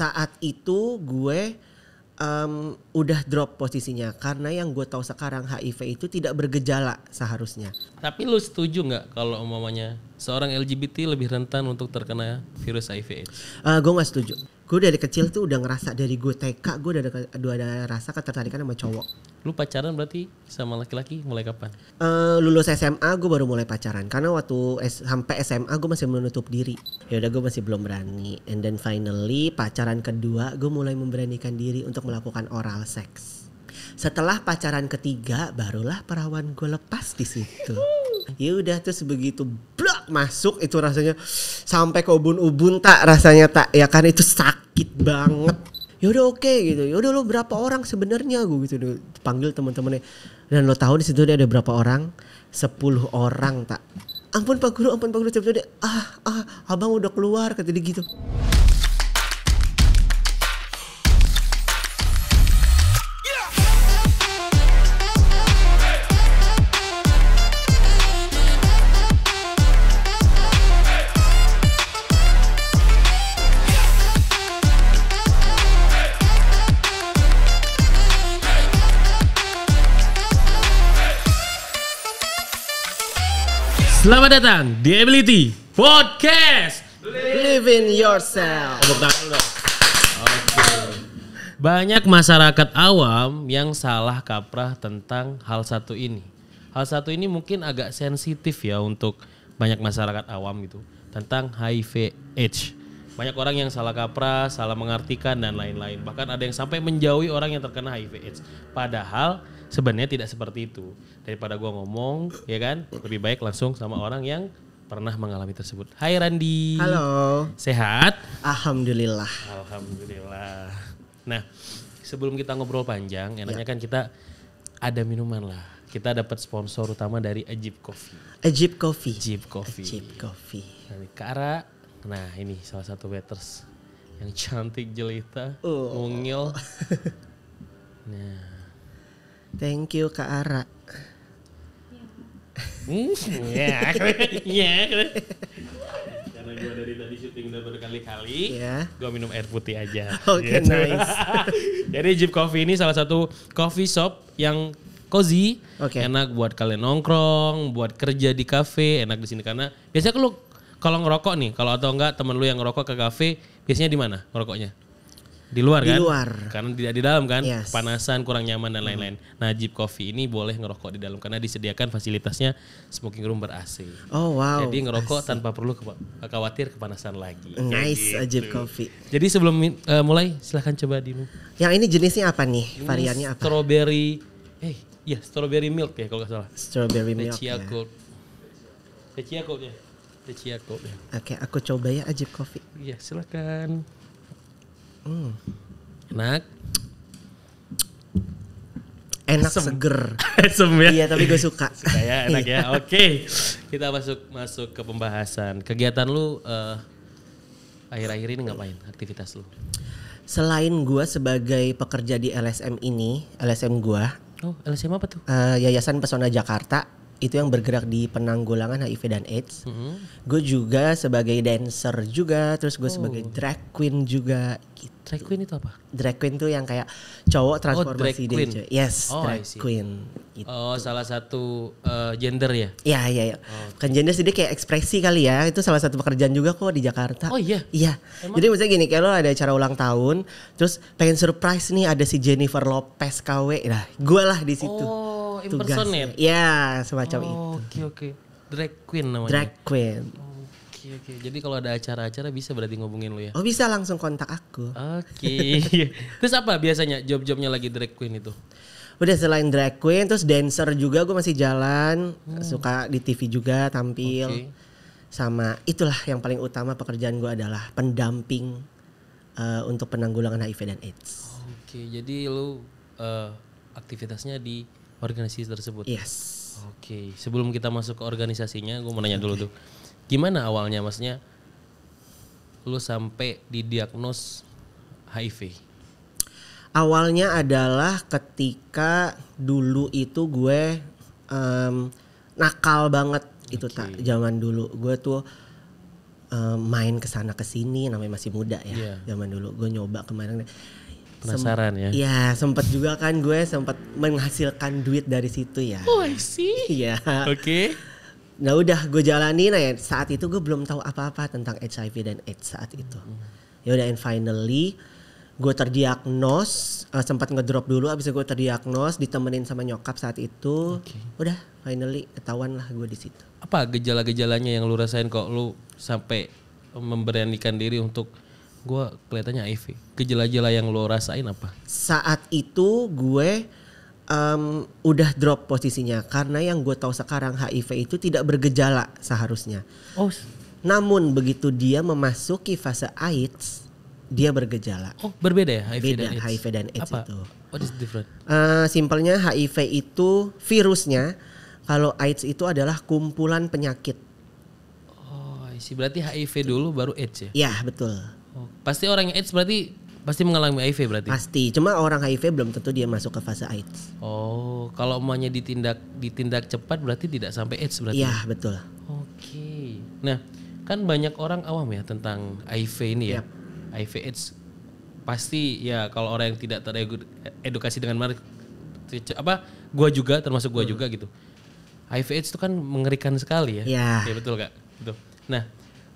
saat itu gue um, udah drop posisinya karena yang gue tahu sekarang HIV itu tidak bergejala seharusnya. Tapi lu setuju nggak kalau umpamanya seorang LGBT lebih rentan untuk terkena virus HIV/AIDS? Uh, ah, gue gak setuju. Gue dari kecil tuh udah ngerasa dari gue TK gue udah ada, udah ada rasa ketertarikan sama cowok. Lu pacaran berarti sama laki-laki mulai kapan? Uh, lulus SMA gue baru mulai pacaran karena waktu S sampai SMA gue masih menutup diri. Ya udah gue masih belum berani. And then finally pacaran kedua gue mulai memberanikan diri untuk melakukan oral sex. Setelah pacaran ketiga barulah perawan gue lepas di situ ya udah terus begitu blok masuk itu rasanya sampai ke ubun-ubun tak rasanya tak ya kan itu sakit banget ya udah oke okay, gitu ya udah lo berapa orang sebenarnya gue gitu deh. panggil teman-temannya dan lo tahu di situ dia ada berapa orang 10 orang tak ampun pak guru ampun pak guru cepet ah ah abang udah keluar katanya gitu Selamat datang di Ability Podcast. Live in yourself. Tepuk Okay. Banyak masyarakat awam yang salah kaprah tentang hal satu ini. Hal satu ini mungkin agak sensitif ya untuk banyak masyarakat awam gitu tentang HIV AIDS. Banyak orang yang salah kaprah, salah mengartikan dan lain-lain. Bahkan ada yang sampai menjauhi orang yang terkena HIV AIDS. Padahal Sebenarnya tidak seperti itu. Daripada gua ngomong, ya kan? Lebih baik langsung sama orang yang pernah mengalami tersebut. Hai Randi. Halo. Sehat? Alhamdulillah. Alhamdulillah. Nah, sebelum kita ngobrol panjang, ya. enaknya ya. kan kita ada minuman lah. Kita dapat sponsor utama dari Ajib Coffee. Ajib Coffee. Ajib Coffee. Ajib Coffee. Dari Kara. Nah, ini salah satu waiters yang cantik jelita, uh. mungil. Nah, Thank you Kak Ara. Iya. Iya. Karena gue dari tadi syuting udah berkali-kali, yeah. gue minum air putih aja. Oke, okay, iya. nice. Jadi Jeep Coffee ini salah satu coffee shop yang cozy, okay. enak buat kalian nongkrong, buat kerja di kafe, enak di sini karena biasanya kalau kalau ngerokok nih, kalau atau enggak teman lu yang ngerokok ke kafe biasanya di mana ngerokoknya? Di luar kan? Di luar. Karena tidak di dalam kan? Yes. Panasan, kurang nyaman dan hmm. lain-lain. Hmm. Nah, Coffee ini boleh ngerokok di dalam karena disediakan fasilitasnya smoking room ber-AC. Oh, wow. Jadi ngerokok AC. tanpa perlu ke khawatir kepanasan lagi. Nice uh, gitu. Jeep Coffee. Jadi sebelum uh, mulai silahkan coba mu Yang ini jenisnya apa nih? Ini Variannya apa? Strawberry. Eh, iya, strawberry milk ya kalau nggak salah. Strawberry milk. ya. Gold. ya. Chia Oke, aku coba ya Najib Coffee. Iya, silakan. Hmm. Enak. Enak Asem. seger. Asem ya. Iya, tapi gue suka. suka ya, enak iya. ya. Oke. Okay. Kita masuk masuk ke pembahasan. Kegiatan lu akhir eh, akhir-akhir ini ngapain? Aktivitas lu? Selain gue sebagai pekerja di LSM ini, LSM gue. Oh, LSM apa tuh? Uh, Yayasan Pesona Jakarta itu yang bergerak di penanggulangan HIV dan AIDS. Mm-hmm. Gue juga sebagai dancer juga, terus gue oh. sebagai drag queen juga. Gitu. Drag queen itu apa? Drag queen tuh yang kayak cowok oh, transformasi oh, drag queen. yes, oh, drag queen. Gitu. Oh, salah satu uh, gender ya? Iya, iya, iya. Oh. Kan gender sih kayak ekspresi kali ya. Itu salah satu pekerjaan juga kok di Jakarta. Oh iya? Iya. Jadi misalnya gini, kayak lo ada acara ulang tahun, terus pengen surprise nih ada si Jennifer Lopez KW. Nah, gue lah di situ. Oh Oh, impersonate. Iya, Ya, semacam oh, itu. Oke, okay, oke. Okay. Drag queen namanya. Drag queen. Oke, okay, oke. Jadi kalau ada acara-acara bisa berarti ngubungin lu ya? Oh, bisa langsung kontak aku. Oke. Okay. Terus apa biasanya job-jobnya lagi drag queen itu? udah selain drag queen terus dancer juga gue masih jalan hmm. suka di TV juga tampil okay. sama itulah yang paling utama pekerjaan gue adalah pendamping uh, untuk penanggulangan HIV dan AIDS. Oke okay, jadi lu uh, aktivitasnya di organisasi tersebut. Yes. Oke, sebelum kita masuk ke organisasinya, gue mau nanya dulu tuh, gimana awalnya maksudnya lu sampai didiagnos HIV? Awalnya adalah ketika dulu itu gue um, nakal banget okay. itu tak zaman dulu gue tuh um, main kesana kesini namanya masih muda ya yeah. zaman dulu gue nyoba kemarin Penasaran Sem ya? Ya sempat juga kan gue sempat menghasilkan duit dari situ ya. Oh sih? Iya. Oke. Okay. Nah udah gue jalanin ya saat itu gue belum tahu apa-apa tentang HIV dan AIDS saat itu. Hmm. Ya udah and finally gue terdiagnos uh, eh, sempat ngedrop dulu abis itu gue terdiagnos ditemenin sama nyokap saat itu okay. udah finally ketahuan lah gue di situ apa gejala-gejalanya yang lu rasain kok lu sampai memberanikan diri untuk gue kelihatannya HIV. Gejala-gejala yang lo rasain apa? Saat itu gue um, udah drop posisinya karena yang gue tahu sekarang HIV itu tidak bergejala seharusnya. Oh. Namun begitu dia memasuki fase AIDS, dia bergejala. Oh, berbeda ya HIV Beda, dan AIDS. HIV dan AIDS apa? itu. What is different? Uh, simpelnya HIV itu virusnya, kalau AIDS itu adalah kumpulan penyakit. Oh, isi Berarti HIV dulu baru AIDS ya? Iya, betul. Pasti orang yang AIDS berarti pasti mengalami HIV berarti. Pasti, cuma orang HIV belum tentu dia masuk ke fase AIDS. Oh, kalau maunya ditindak ditindak cepat berarti tidak sampai AIDS berarti. Iya, betul. Oke. Nah, kan banyak orang awam ya tentang HIV ini ya. Yep. HIV AIDS pasti ya kalau orang yang tidak teredukasi dengan mar apa gua juga termasuk gua hmm. juga gitu. HIV AIDS itu kan mengerikan sekali ya. Iya. Ya betul gak Betul. Nah,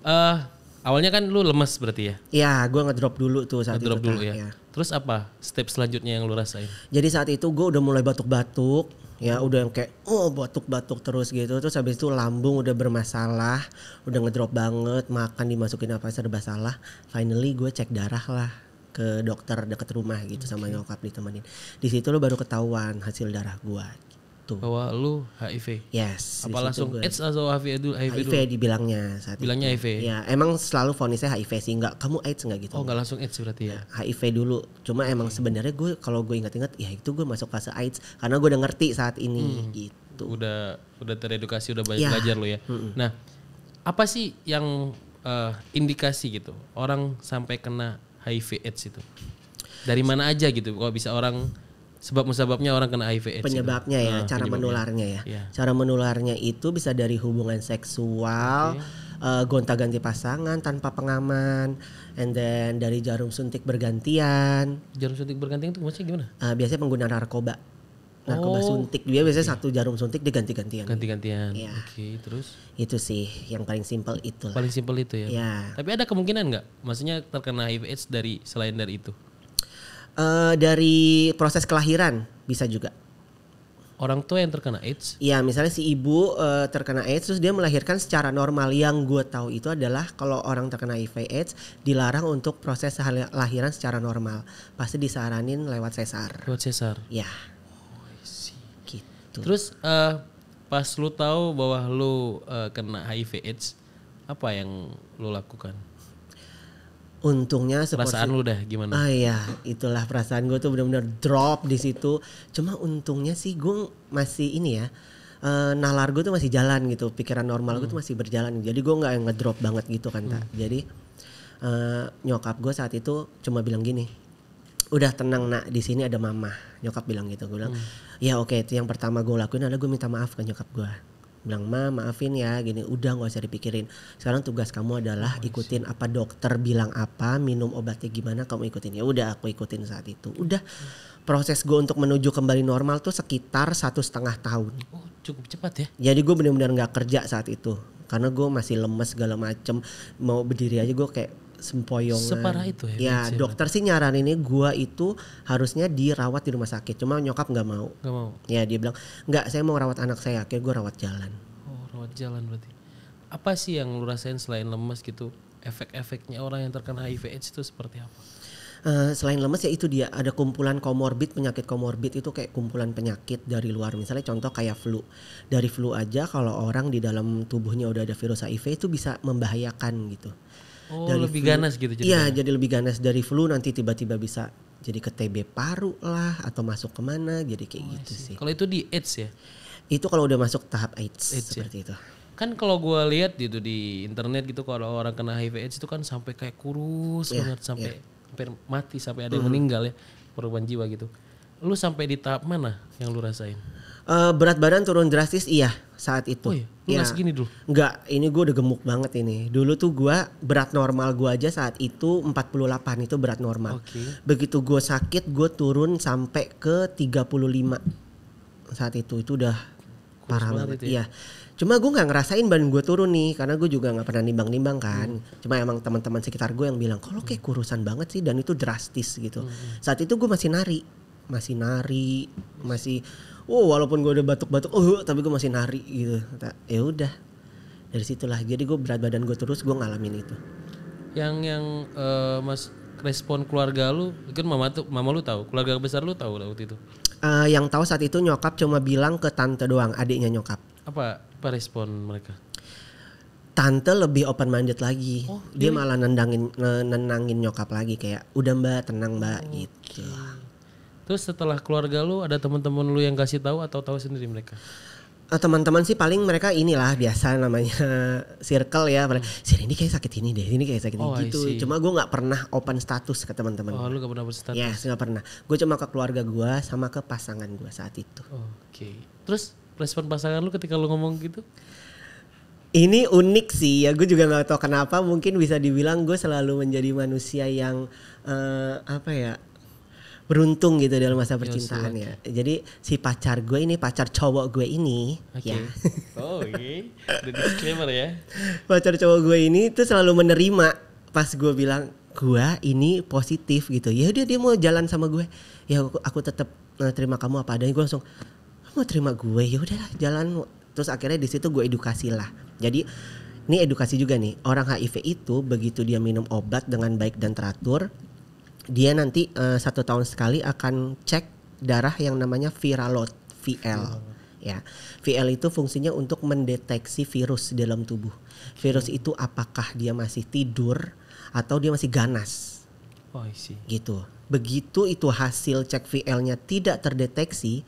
uh, Awalnya kan lu lemes berarti ya? Iya, gue ngedrop dulu tuh saat ngedrop itu. dulu ya. ya. Terus apa step selanjutnya yang lu rasain? Jadi saat itu gue udah mulai batuk-batuk, ya udah yang kayak oh batuk-batuk terus gitu. Terus habis itu lambung udah bermasalah, udah ngedrop banget, makan dimasukin apa serba salah. Finally gue cek darah lah ke dokter deket rumah gitu okay. sama nyokap ditemenin. Di situ lo baru ketahuan hasil darah gue. Itu. Bahwa lu HIV. Yes. Apa langsung gue. AIDS atau HIV dulu? HIV, HIV dulu? dibilangnya saat Bilangnya itu. HIV. Ya, emang selalu vonisnya HIV sih, nggak kamu AIDS nggak gitu. Oh, nggak langsung AIDS berarti ya. Nah, iya, HIV dulu. Cuma emang sebenarnya gue kalau gue ingat-ingat ya itu gue masuk fase AIDS karena gue udah ngerti saat ini hmm. gitu. Udah udah teredukasi, udah banyak ya. belajar lo ya. Hmm. Nah, apa sih yang uh, indikasi gitu orang sampai kena HIV AIDS itu? Dari mana aja gitu? Kalau bisa orang sebab musababnya orang kena HIV AIDS kan. penyebabnya itu. ya nah, cara penyebabnya. menularnya ya yeah. cara menularnya itu bisa dari hubungan seksual okay. uh, eh, gonta-ganti pasangan tanpa pengaman and then dari jarum suntik bergantian jarum suntik bergantian itu maksudnya gimana uh, biasanya penggunaan narkoba narkoba oh. suntik dia biasanya okay. satu jarum suntik diganti-gantian ganti-gantian ya. oke okay, terus itu sih yang paling simpel itu paling simpel itu ya. ya tapi ada kemungkinan nggak maksudnya terkena HIV AIDS dari selain dari itu Eh, dari proses kelahiran bisa juga orang tua yang terkena AIDS? Iya, misalnya si ibu uh, terkena AIDS terus dia melahirkan secara normal. Yang gue tahu itu adalah kalau orang terkena HIV AIDS dilarang untuk proses lahiran secara normal. Pasti disaranin lewat sesar. Lewat sesar. Ya. Oh, Gitu. Terus uh, pas lu tahu bahwa lu uh, kena HIV AIDS, apa yang lu lakukan? untungnya seporsi, perasaan lu dah gimana? Ah ya, itulah perasaan gue tuh benar-benar drop di situ. Cuma untungnya sih gue masih ini ya. Uh, nalar gue tuh masih jalan gitu, pikiran normal hmm. gue tuh masih berjalan. Jadi gue nggak ngedrop banget gitu kan, tak. Hmm. Jadi uh, nyokap gue saat itu cuma bilang gini, udah tenang nak di sini ada mama. Nyokap bilang gitu, gue bilang, hmm. ya oke okay, itu yang pertama gue lakuin adalah gue minta maaf ke nyokap gue bilang ma maafin ya gini udah gak usah dipikirin sekarang tugas kamu adalah oh, ikutin apa dokter bilang apa minum obatnya gimana kamu ikutin ya udah aku ikutin saat itu udah proses gue untuk menuju kembali normal tuh sekitar satu setengah tahun oh, cukup cepat ya jadi gue benar-benar nggak kerja saat itu karena gue masih lemes segala macem mau berdiri aja gue kayak sempoyongan. Separah itu ya. Ya, dokter sih nyaran ini gua itu harusnya dirawat di rumah sakit. Cuma nyokap nggak mau. Nggak mau. Ya, dia bilang, "Nggak, saya mau rawat anak saya." Akhirnya gua rawat jalan. Oh, rawat jalan berarti. Apa sih yang lu rasain selain lemes gitu? Efek-efeknya orang yang terkena HIV AIDS itu seperti apa? Uh, selain lemes ya itu dia ada kumpulan komorbid penyakit komorbid itu kayak kumpulan penyakit dari luar misalnya contoh kayak flu dari flu aja kalau orang di dalam tubuhnya udah ada virus HIV itu bisa membahayakan gitu Oh, dari lebih flu, ganas gitu jadi. Iya, jadi lebih ganas dari flu nanti tiba-tiba bisa jadi ke TB paru lah atau masuk kemana jadi kayak oh, gitu sih. Kalau itu di AIDS ya? Itu kalau udah masuk tahap AIDS, AIDS ya? seperti ya? itu. Kan kalau gue lihat gitu di internet gitu kalau orang kena HIV AIDS itu kan sampai kayak kurus yeah, banget iya. sampai yeah. hampir mati sampai ada yang mm. meninggal ya korban jiwa gitu. Lu sampai di tahap mana yang lu rasain? Uh, berat badan turun drastis iya saat itu. Oh iya, ya. segini dulu? Enggak, ini gue udah gemuk banget ini. Dulu tuh gue berat normal gue aja saat itu 48 itu berat normal. Okay. Begitu gue sakit gue turun sampai ke 35 saat itu. Itu udah Kurus parah banget. Ya? Iya. Ya. Cuma gue nggak ngerasain badan gue turun nih karena gue juga nggak pernah nimbang-nimbang kan. Hmm. Cuma emang teman-teman sekitar gue yang bilang kalau kayak hmm. kurusan banget sih dan itu drastis gitu. Hmm. hmm. Saat itu gue masih nari, masih nari, masih wow oh, walaupun gue udah batuk-batuk oh uh, tapi gue masih nari gitu ya udah dari situlah jadi gue berat badan gue terus gue ngalamin itu yang yang uh, mas respon keluarga lu kan mama tuh mama lu tahu keluarga besar lu tahu waktu itu uh, yang tahu saat itu nyokap cuma bilang ke tante doang adiknya nyokap apa apa respon mereka tante lebih open minded lagi. Oh, dia jadi... malah nendangin nenangin nyokap lagi kayak udah mbak tenang mbak oh, gitu. Terus setelah keluarga lu ada teman-teman lu yang kasih tahu atau tahu sendiri mereka? Eh, teman-teman sih paling mereka inilah biasa namanya circle ya. Hmm. Si ini kayak sakit ini deh, ini kayak sakit oh, gitu. Cuma gue nggak pernah open status ke teman-teman. Oh, lu gak pernah open status? Yes, gak pernah. Gue cuma ke keluarga gue sama ke pasangan gue saat itu. Oke. Okay. Terus respon pasangan lu ketika lu ngomong gitu? Ini unik sih ya, gue juga nggak tahu kenapa. Mungkin bisa dibilang gue selalu menjadi manusia yang uh, apa ya beruntung gitu dalam masa iya, percintaan ya. Jadi si pacar gue ini pacar cowok gue ini okay. ya. oh, oke. Okay. The disclaimer ya. Pacar cowok gue ini tuh selalu menerima pas gue bilang gue ini positif gitu. Ya dia dia mau jalan sama gue. Ya aku, aku tetap eh, terima kamu apa adanya. Gue langsung mau terima gue. Ya udahlah jalan. Terus akhirnya di situ gue edukasi lah. Jadi ini edukasi juga nih. Orang HIV itu begitu dia minum obat dengan baik dan teratur, dia nanti uh, satu tahun sekali akan cek darah yang namanya viral load VL hmm. ya VL itu fungsinya untuk mendeteksi virus dalam tubuh virus hmm. itu apakah dia masih tidur atau dia masih ganas oh, iya. gitu begitu itu hasil cek VL-nya tidak terdeteksi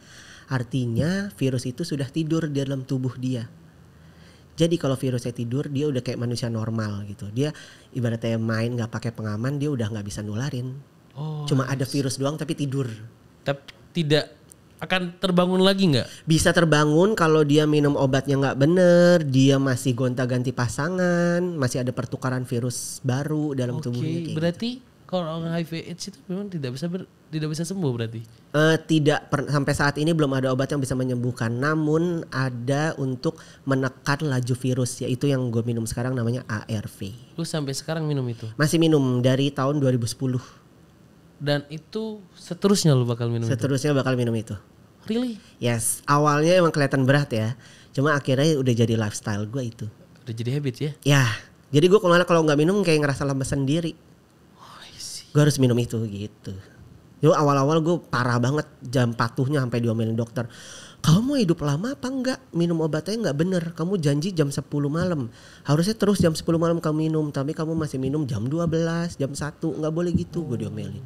artinya virus itu sudah tidur di dalam tubuh dia jadi kalau virusnya tidur dia udah kayak manusia normal gitu. Dia ibaratnya main nggak pakai pengaman dia udah nggak bisa nularin. Oh, Cuma nice. ada virus doang tapi tidur. Tapi tidak akan terbangun lagi nggak? Bisa terbangun kalau dia minum obatnya nggak bener, dia masih gonta-ganti pasangan, masih ada pertukaran virus baru dalam okay, tubuhnya. Oke, gitu. berarti gitu. kalau HIV/AIDS itu memang tidak bisa ber tidak bisa sembuh berarti? Uh, tidak per, sampai saat ini belum ada obat yang bisa menyembuhkan. Namun ada untuk menekan laju virus yaitu yang gue minum sekarang namanya ARV. Lu sampai sekarang minum itu? Masih minum dari tahun 2010. Dan itu seterusnya lu bakal minum Seterusnya itu? bakal minum itu. Really? Yes, awalnya emang kelihatan berat ya. Cuma akhirnya udah jadi lifestyle gue itu. Udah jadi habit ya? Ya. Jadi gue kemana kalau nggak minum kayak ngerasa lemes sendiri. Oh, gue harus minum itu gitu. Yo awal-awal gue parah banget jam patuhnya sampai diomelin dokter. Kamu mau hidup lama apa enggak? Minum obatnya enggak bener. Kamu janji jam 10 malam. Harusnya terus jam 10 malam kamu minum. Tapi kamu masih minum jam 12, jam 1. Enggak boleh gitu. Gue diomelin.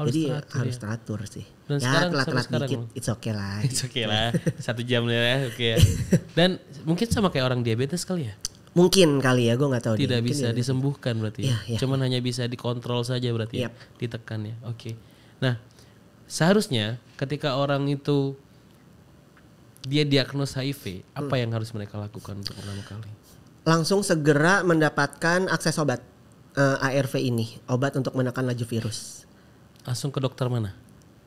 Harus Jadi teratur, ya? harus ya? teratur sih. Dan ya telat-telat dikit. Bang. It's okay lah. It's okay lah. Satu jam lah ya. Oke okay ya. Dan mungkin sama kayak orang diabetes kali ya? Mungkin kali ya, gue gak tahu. Tidak deh. bisa Mungkin ya. disembuhkan berarti. Ya, ya. Cuman hanya bisa dikontrol saja berarti. Yep. Ya? Iya. Ditekan ya. Oke. Okay. Nah, seharusnya ketika orang itu dia diagnosa HIV, hmm. apa yang harus mereka lakukan untuk pertama kali? Langsung segera mendapatkan akses obat uh, eh, ARV ini, obat untuk menekan laju virus. Langsung ke dokter mana?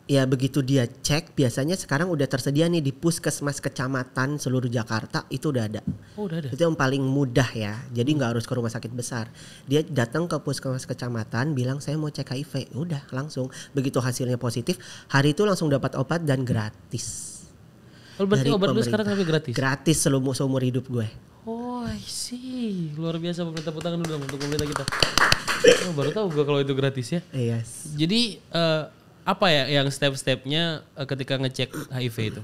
ya begitu dia cek biasanya sekarang udah tersedia nih di puskesmas kecamatan seluruh Jakarta itu udah ada. Oh, udah ada. Itu yang paling mudah ya. Jadi nggak hmm. harus ke rumah sakit besar. Dia datang ke puskesmas kecamatan bilang saya mau cek HIV. Ya udah langsung begitu hasilnya positif, hari itu langsung dapat obat dan gratis. Oh, berarti obat lu sekarang tapi gratis? Gratis seumur seumur hidup gue. Oh, I see. Luar biasa pemerintah tepuk tangan dulu dong untuk pemerintah kita. Oh, baru tahu gue kalau itu gratis ya. Yes. Jadi uh, apa ya yang step-stepnya eh, ketika ngecek HIV itu?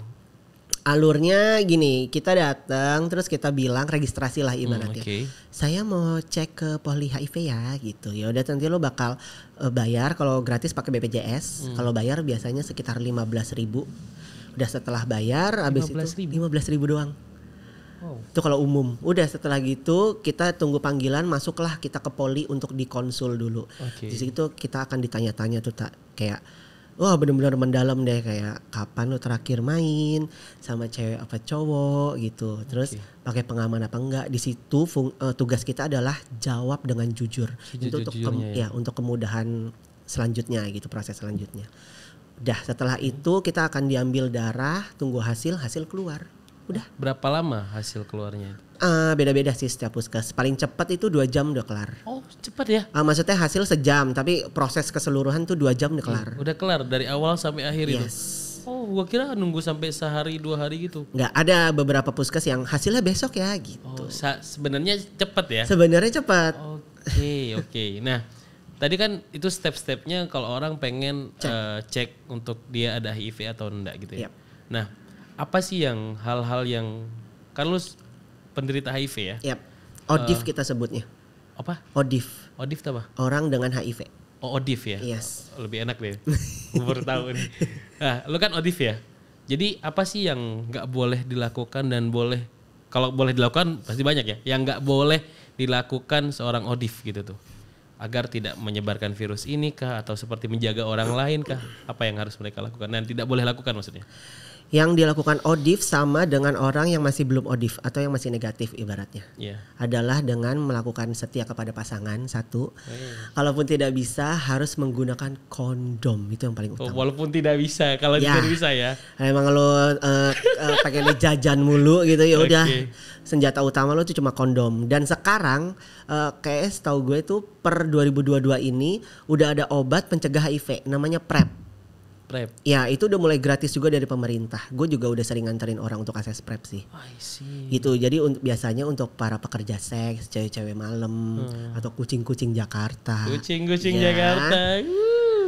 Alurnya gini, kita datang terus kita bilang registrasi lah hmm, ibaratnya. Hmm, okay. Saya mau cek ke poli HIV ya gitu. Ya udah nanti lo bakal uh, bayar kalau gratis pakai BPJS, hmm. kalau bayar biasanya sekitar 15.000. Udah setelah bayar habis itu ribu doang. Oh. Itu kalau umum. Udah setelah gitu kita tunggu panggilan masuklah kita ke poli untuk dikonsul dulu. Okay. Di situ kita akan ditanya-tanya tuh tak kayak wah benar-benar mendalam deh kayak kapan lo terakhir main sama cewek apa cowok gitu terus okay. pakai pengaman apa enggak di situ fung, uh, tugas kita adalah jawab dengan jujur Jujur, itu untuk kem, ya. ya untuk kemudahan selanjutnya gitu proses selanjutnya Dah setelah itu kita akan diambil darah tunggu hasil hasil keluar udah berapa lama hasil keluarnya uh, beda-beda sih setiap puskes paling cepat itu dua jam udah kelar oh cepat ya uh, maksudnya hasil sejam tapi proses keseluruhan tuh dua jam udah hmm, kelar hmm, udah kelar dari awal sampai akhir yes. itu Oh, gua kira nunggu sampai sehari dua hari gitu. Nggak ada beberapa puskes yang hasilnya besok ya gitu. Oh, sebenarnya cepat ya? Sebenarnya cepat. Oke, okay, oke. Okay. Nah, tadi kan itu step-stepnya kalau orang pengen cek. Uh, cek untuk dia ada HIV atau enggak gitu ya. Yep. Iya. Nah, apa sih yang hal-hal yang kan lu penderita HIV ya? Yep. ODIF uh, kita sebutnya. Apa? ODIF. ODIF tahu apa? Orang dengan HIV. Oh, ODIF ya? Yes. Lebih enak deh. Gue baru tahu Nah, lu kan ODIF ya? Jadi apa sih yang nggak boleh dilakukan dan boleh kalau boleh dilakukan pasti banyak ya. Yang nggak boleh dilakukan seorang ODIF gitu tuh. Agar tidak menyebarkan virus ini kah atau seperti menjaga orang lain kah? Apa yang harus mereka lakukan dan tidak boleh lakukan maksudnya? yang dilakukan odif sama dengan orang yang masih belum odif atau yang masih negatif ibaratnya yeah. adalah dengan melakukan setia kepada pasangan satu yeah. Hmm. kalaupun tidak bisa harus menggunakan kondom itu yang paling oh, utama walaupun tidak bisa kalau yeah. tidak bisa ya emang lo uh, uh, lo jajan mulu gitu ya udah okay. senjata utama lo tuh cuma kondom dan sekarang uh, kayak tahu gue tuh per 2022 ini udah ada obat pencegah HIV namanya PrEP prep. Ya itu udah mulai gratis juga dari pemerintah. Gue juga udah sering nganterin orang untuk akses prep sih. I see. Gitu. Jadi un biasanya untuk para pekerja seks, cewek-cewek malam hmm. atau kucing-kucing Jakarta. Kucing-kucing ya. Jakarta.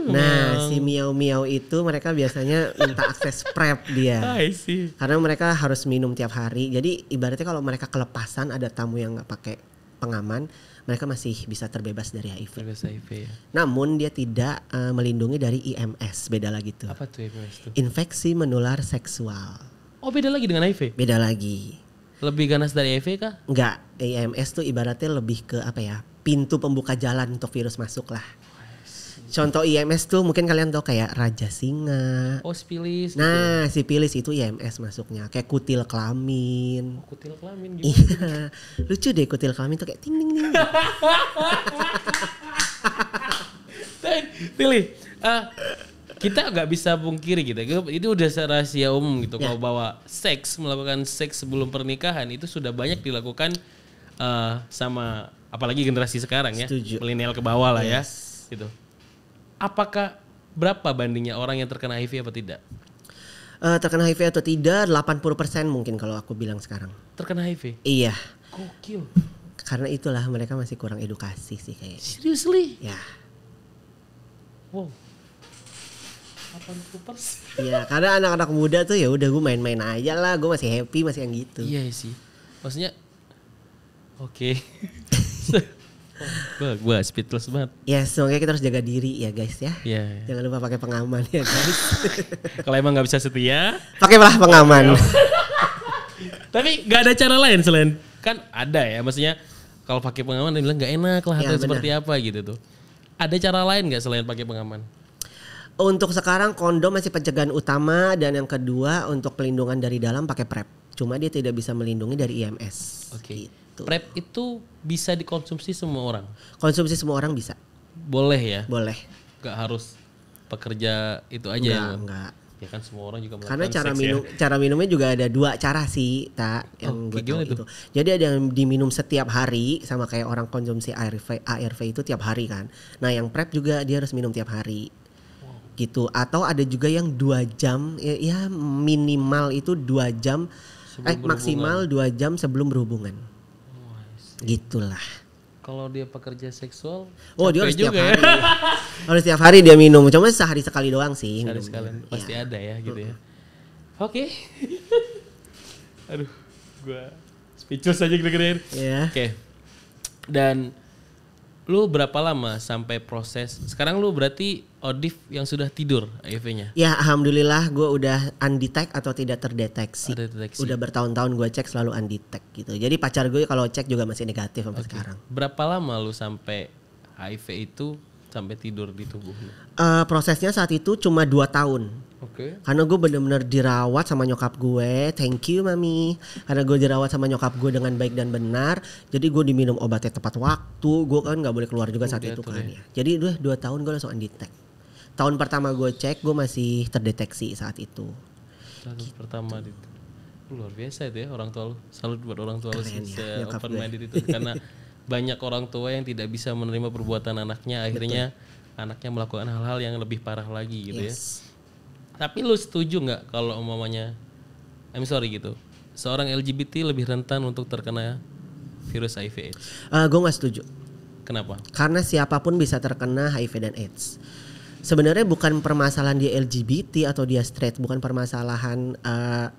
nah, wow. si miau-miau itu mereka biasanya minta akses prep dia. I see. Karena mereka harus minum tiap hari. Jadi ibaratnya kalau mereka kelepasan ada tamu yang nggak pakai pengaman, mereka masih bisa terbebas dari HIV. Terbebas HIV ya. Namun dia tidak uh, melindungi dari IMS, beda lagi tuh. Apa tuh IMS tuh? Infeksi menular seksual. Oh, beda lagi dengan HIV? Beda lagi. Lebih ganas dari HIV kah? Enggak, IMS tuh ibaratnya lebih ke apa ya? Pintu pembuka jalan untuk virus masuk lah contoh IMS tuh mungkin kalian tau kayak Raja Singa. Oh, Spilis. Gitu nah, gitu. si Pilis itu IMS masuknya. Kayak kutil kelamin. Oh, kutil kelamin gitu. Iya. Lucu deh kutil kelamin tuh kayak ting ting ting. Tili, uh, kita nggak bisa pungkiri gitu. Itu udah rahasia umum gitu. Yeah. Kalau bawa seks melakukan seks sebelum pernikahan itu sudah banyak dilakukan uh, sama apalagi generasi sekarang ya, Setuju. milenial ke bawah lah ya, yes. ya, gitu apakah berapa bandingnya orang yang terkena HIV eh, atau tidak? Uh, terkena HIV atau tidak 80% mungkin kalau aku bilang sekarang. Terkena HIV? Iya. Gokil. Karena itulah mereka masih kurang edukasi sih kayaknya. Seriously? Ya. Wow. 80%. Iya, karena anak-anak muda tuh ya udah gue main-main aja lah, gue masih happy, masih yang gitu. Iya sih. Maksudnya Oke. Okay. Gue gue speechless banget. Ya semoga kita harus jaga diri ya guys ya. Yeah, Jangan lupa pakai pengaman ya guys. Kalau emang nggak bisa setia, pakailah pengaman. Tapi nggak ada cara lain selain kan ada ya maksudnya kalau pakai pengaman dia bilang nggak enak lah ya, atau seperti apa gitu tuh. Ada cara lain nggak selain pakai pengaman? Untuk sekarang kondom masih pencegahan utama dan yang kedua untuk pelindungan dari dalam pakai prep. Cuma dia tidak bisa melindungi dari IMS. Oke. Okay. Gitu gitu. Prep itu bisa dikonsumsi semua orang. Konsumsi semua orang bisa. Boleh ya? Boleh. Gak harus pekerja itu aja enggak, ya. Enggak. Ya kan semua orang juga Karena cara seks minum ya. cara minumnya juga ada dua cara sih, tak oh, yang oh, gitu itu. itu. Jadi ada yang diminum setiap hari sama kayak orang konsumsi ARV ARV itu tiap hari kan. Nah, yang prep juga dia harus minum tiap hari wow. gitu atau ada juga yang dua jam ya, ya minimal itu dua jam eh maksimal dua jam sebelum berhubungan Gitulah. Kalau dia pekerja seksual, oh dia harus tiap hari. Ya. harus tiap hari dia minum. Cuma sehari sekali doang sih. Sehari sekali ya. pasti ada ya gitu ya. Iya. Oke. Okay. Aduh, gue speechless aja gede kira ya Yeah. Oke. Okay. Dan lu berapa lama sampai proses sekarang lu berarti odif yang sudah tidur HIV-nya ya alhamdulillah gue udah undetect atau tidak terdeteksi sudah udah bertahun-tahun gue cek selalu undetect gitu jadi pacar gue kalau cek juga masih negatif sampai okay. sekarang berapa lama lu sampai HIV itu sampai tidur di tubuhnya? Uh, eh, prosesnya saat itu cuma dua tahun. Oke. Okay. Karena gue bener-bener dirawat sama nyokap gue. Thank you mami. Karena gue dirawat sama nyokap gue dengan baik dan benar. Jadi gue diminum obatnya tepat waktu. Gue kan nggak boleh keluar juga saat Udah, itu kan ya. ya. Jadi dua, dua tahun gue langsung undetect. Tahun pertama gue cek gue masih terdeteksi saat itu. Tahun gitu. pertama itu luar biasa itu ya orang tua lu. Salut buat orang tua lu ya, open minded itu karena banyak orang tua yang tidak bisa menerima perbuatan anaknya akhirnya Betul. anaknya melakukan hal-hal yang lebih parah lagi gitu ya. yes. ya tapi lu setuju nggak kalau umpamanya I'm sorry gitu seorang LGBT lebih rentan untuk terkena virus HIV AIDS uh, ah, gue nggak setuju kenapa karena siapapun bisa terkena HIV dan AIDS sebenarnya bukan permasalahan dia LGBT atau dia straight bukan permasalahan uh,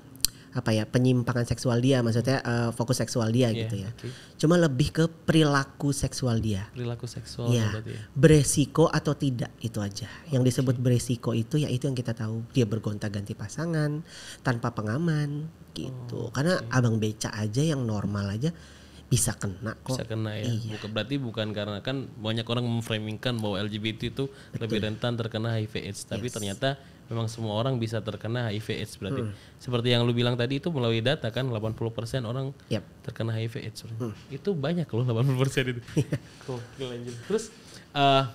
apa ya penyimpangan seksual dia maksudnya uh, fokus seksual dia yeah, gitu ya okay. cuma lebih ke perilaku seksual dia perilaku seksual ya, ya. beresiko atau tidak itu aja okay. yang disebut beresiko itu ya itu yang kita tahu dia bergonta-ganti pasangan tanpa pengaman gitu oh, karena abang beca aja yang normal aja bisa kena kok. Bisa kena ya. Iya. Bukan, berarti bukan karena kan banyak orang memframingkan bahwa LGBT itu Betul. lebih rentan terkena HIV AIDS, tapi yes. ternyata memang semua orang bisa terkena HIV AIDS berarti. Hmm. Seperti yang lu bilang tadi itu melalui data kan 80% orang yep. terkena HIV AIDS. Hmm. Itu banyak loh 80% itu. Gokil anjir. Terus uh,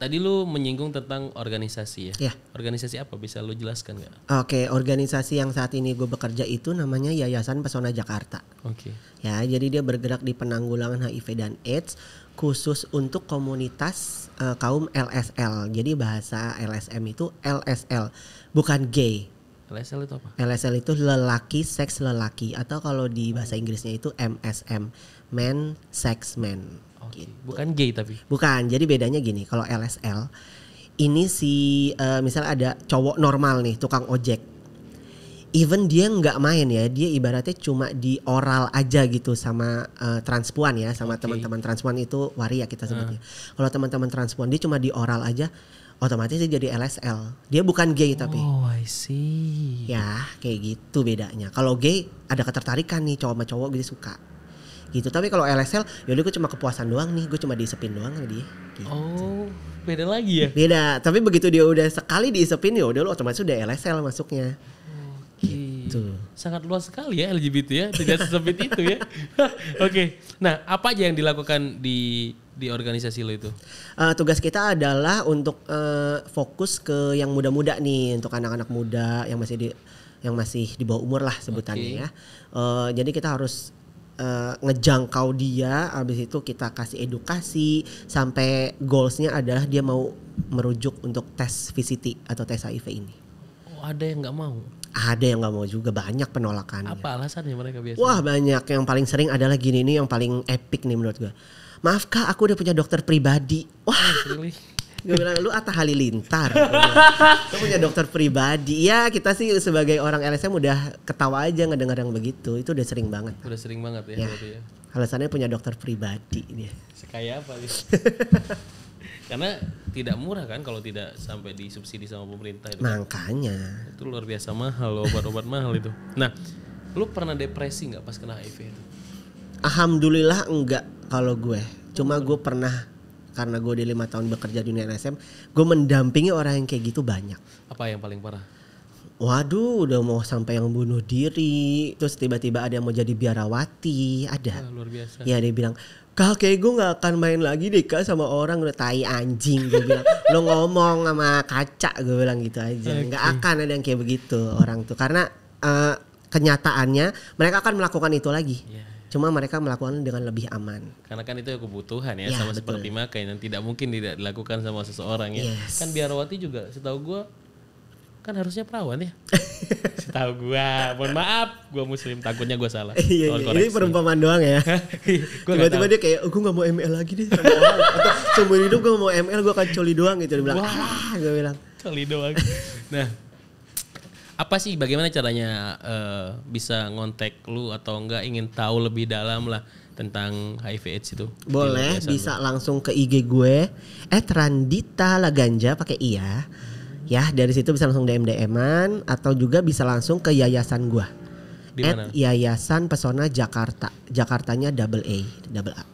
Tadi lu menyinggung tentang organisasi ya. Yeah. Organisasi apa bisa lu jelaskan nggak? Oke, organisasi yang saat ini gue bekerja itu namanya Yayasan Pesona Jakarta. Oke. Okay. Ya, jadi dia bergerak di penanggulangan HIV dan AIDS khusus untuk komunitas uh, kaum LSL. Jadi bahasa LSM itu LSL, bukan gay. LSL itu apa? LSL itu lelaki seks lelaki atau kalau di bahasa Inggrisnya itu MSM, men sex men. Gitu. Bukan gay tapi. Bukan. Jadi bedanya gini, kalau LSL ini si uh, eh, misalnya ada cowok normal nih tukang ojek. Even dia nggak main ya, dia ibaratnya cuma di oral aja gitu sama uh, transpuan ya, sama okay. teman-teman transpuan itu waria ya kita sebutnya. Uh. Kalau teman-teman transpuan dia cuma di oral aja, otomatis dia jadi LSL. Dia bukan gay tapi. Oh, I see. Ya, kayak gitu bedanya. Kalau gay ada ketertarikan nih cowok sama cowok gitu suka gitu tapi kalau LSL yaudah gue cuma kepuasan doang nih gue cuma diisepin doang nih dia gitu. oh beda lagi ya beda tapi begitu dia udah sekali diisepin ya udah lu otomatis udah LSL masuknya gitu. sangat luas sekali ya LGBT ya tidak sesempit itu ya oke okay. nah apa aja yang dilakukan di di organisasi lo itu? Uh, tugas kita adalah untuk uh, fokus ke yang muda-muda nih, untuk anak-anak muda yang masih di yang masih di bawah umur lah sebutannya okay. ya. Uh, jadi kita harus Eh, ngejangkau dia habis itu kita kasih edukasi sampai goalsnya adalah dia mau merujuk untuk tes VCT atau tes HIV ini oh ada yang nggak mau ada yang nggak mau juga banyak penolakan apa alasannya mereka biasa? wah banyak yang paling sering adalah gini nih yang paling epic nih menurut gue maaf kak aku udah punya dokter pribadi wah oh, really? gue bilang lu atau Halilintar lu punya dokter pribadi ya kita sih sebagai orang LSM udah ketawa aja ngedengar yang begitu itu udah sering banget udah sering banget ya, ya. ya. alasannya punya dokter pribadi dia sekaya apa karena tidak murah kan kalau tidak sampai disubsidi sama pemerintah itu kan? makanya itu luar biasa mahal obat-obat mahal itu nah lu pernah depresi nggak pas kena HIV itu Alhamdulillah enggak kalau gue. Cuma gue pernah karena gue di lima tahun bekerja dunia NSM, gue mendampingi orang yang kayak gitu banyak apa yang paling parah Waduh, udah mau sampai yang bunuh diri, terus tiba-tiba ada yang mau jadi biarawati, ada. Ah, luar biasa. Ya dia bilang, kak kayak gue nggak akan main lagi deh kak sama orang udah tai anjing gue bilang. Lo ngomong sama kaca gue bilang gitu aja, nggak gak akan ada yang kayak begitu orang tuh karena uh, kenyataannya mereka akan melakukan itu lagi. Yeah iya. Cuma mereka melakukan dengan lebih aman. Karena kan itu kebutuhan ya, ya sama betul. seperti makan yang tidak mungkin tidak dilakukan sama seseorang ya. Yes. Kan biarawati juga setahu gue kan harusnya perawan ya. Setahu gue mohon maaf, gue muslim takutnya gue salah. iya, iya. iya. Ini perumpamaan doang ya. Tiba-tiba dia kayak, gue gua nggak mau ML lagi deh. Atau seumur hidup gua mau ML, gue akan coli doang gitu. Dia bilang, Wah. gua bilang. Coli doang. Nah, apa sih bagaimana caranya uh, bisa ngontek lu atau enggak ingin tahu lebih dalam lah tentang HIV AIDS itu? Boleh, bisa lu. langsung ke IG gue eh @randita laganja pakai iya ya. dari situ bisa langsung DM DM-an atau juga bisa langsung ke yayasan gue Di mana? Yayasan Pesona Jakarta. Jakartanya double A, double A.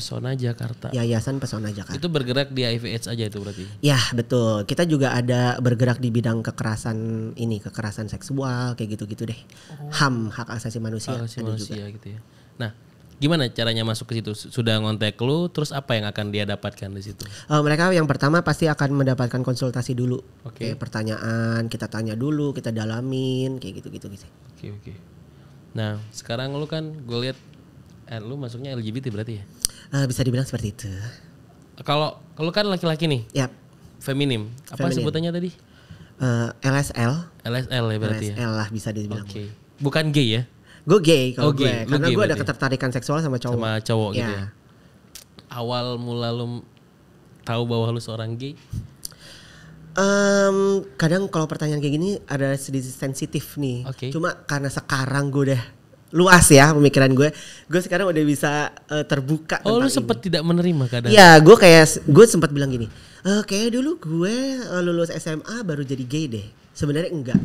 Pesona Jakarta. Yayasan Pesona Jakarta. Itu bergerak di hiv aja itu berarti. Ya betul. Kita juga ada bergerak di bidang kekerasan ini, kekerasan seksual kayak gitu-gitu deh. Oh. HAM hak asasi manusia. Hak asasi ada manusia juga. gitu ya. Nah gimana caranya masuk ke situ? Sudah ngontek lu, terus apa yang akan dia dapatkan di situ? Uh, mereka yang pertama pasti akan mendapatkan konsultasi dulu. Oke. Okay. pertanyaan, kita tanya dulu, kita dalamin, kayak gitu-gitu gitu. Oke, okay, oke. Okay. Nah, sekarang lu kan gue lihat eh, lu masuknya LGBT berarti ya? Uh, bisa dibilang seperti itu. Kalau kalau kan laki-laki nih. Yap. Feminim. Apa Feminim. sebutannya tadi? Uh, eh, LSL. LSL ya berarti LSL ya. lah bisa dibilang. Okay. Bukan gay ya? Gue gay kalau oh, gue. Gay. Karena oh, gue ada ya? ketertarikan seksual sama cowok. Sama cowok gitu ya. gitu ya. Awal mula lu tahu bahwa lu seorang gay? Um, kadang kalau pertanyaan kayak gini ada sedikit sensitif nih. Okay. Cuma karena sekarang gue udah luas ya pemikiran gue. Gue sekarang udah bisa uh, terbuka. Oh, lu sempat tidak menerima kadang? Iya, gue kayak gue sempat bilang gini, e, kayak dulu gue eh, lulus SMA baru jadi gay deh. Sebenarnya enggak.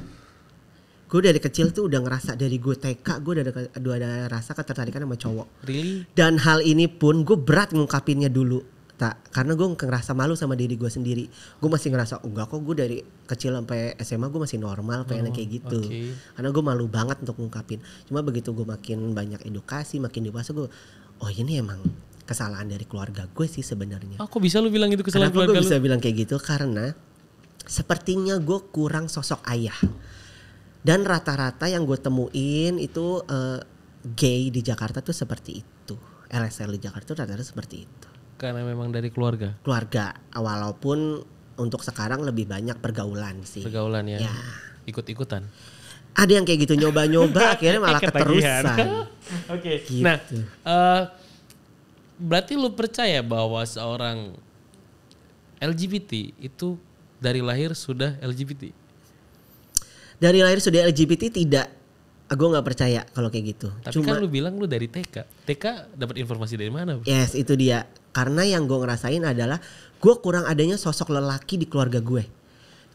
Gue dari kecil tuh udah ngerasa dari gue TK gue udah ada, udah ada rasa ketertarikan sama cowok. Really? Dan hal ini pun gue berat ngungkapinnya dulu tak karena gue ngerasa malu sama diri gue sendiri gue masih ngerasa enggak kok gue dari kecil sampai SMA gue masih normal pengen oh, kayak gitu okay. karena gue malu banget untuk ngungkapin cuma begitu gue makin banyak edukasi makin dewasa gue oh ini emang kesalahan dari keluarga gue sih sebenarnya aku ah, bisa lu bilang itu kesalahan Kenapa keluarga gue bisa lu? bilang kayak gitu karena sepertinya gue kurang sosok ayah dan rata-rata yang gue temuin itu uh, gay di Jakarta tuh seperti itu LSL di Jakarta tuh rata-rata seperti itu karena memang dari keluarga keluarga walaupun untuk sekarang lebih banyak pergaulan sih pergaulan ya, ya. ikut-ikutan ada yang kayak gitu nyoba-nyoba akhirnya malah eh, keterusan oke okay. gitu. nah uh, berarti lu percaya bahwa seorang LGBT itu dari lahir sudah LGBT dari lahir sudah LGBT tidak ah, gue nggak percaya kalau kayak gitu. Tapi Cuma, kan lu bilang lu dari TK. TK dapat informasi dari mana? Yes, itu dia karena yang gue ngerasain adalah gue kurang adanya sosok lelaki di keluarga gue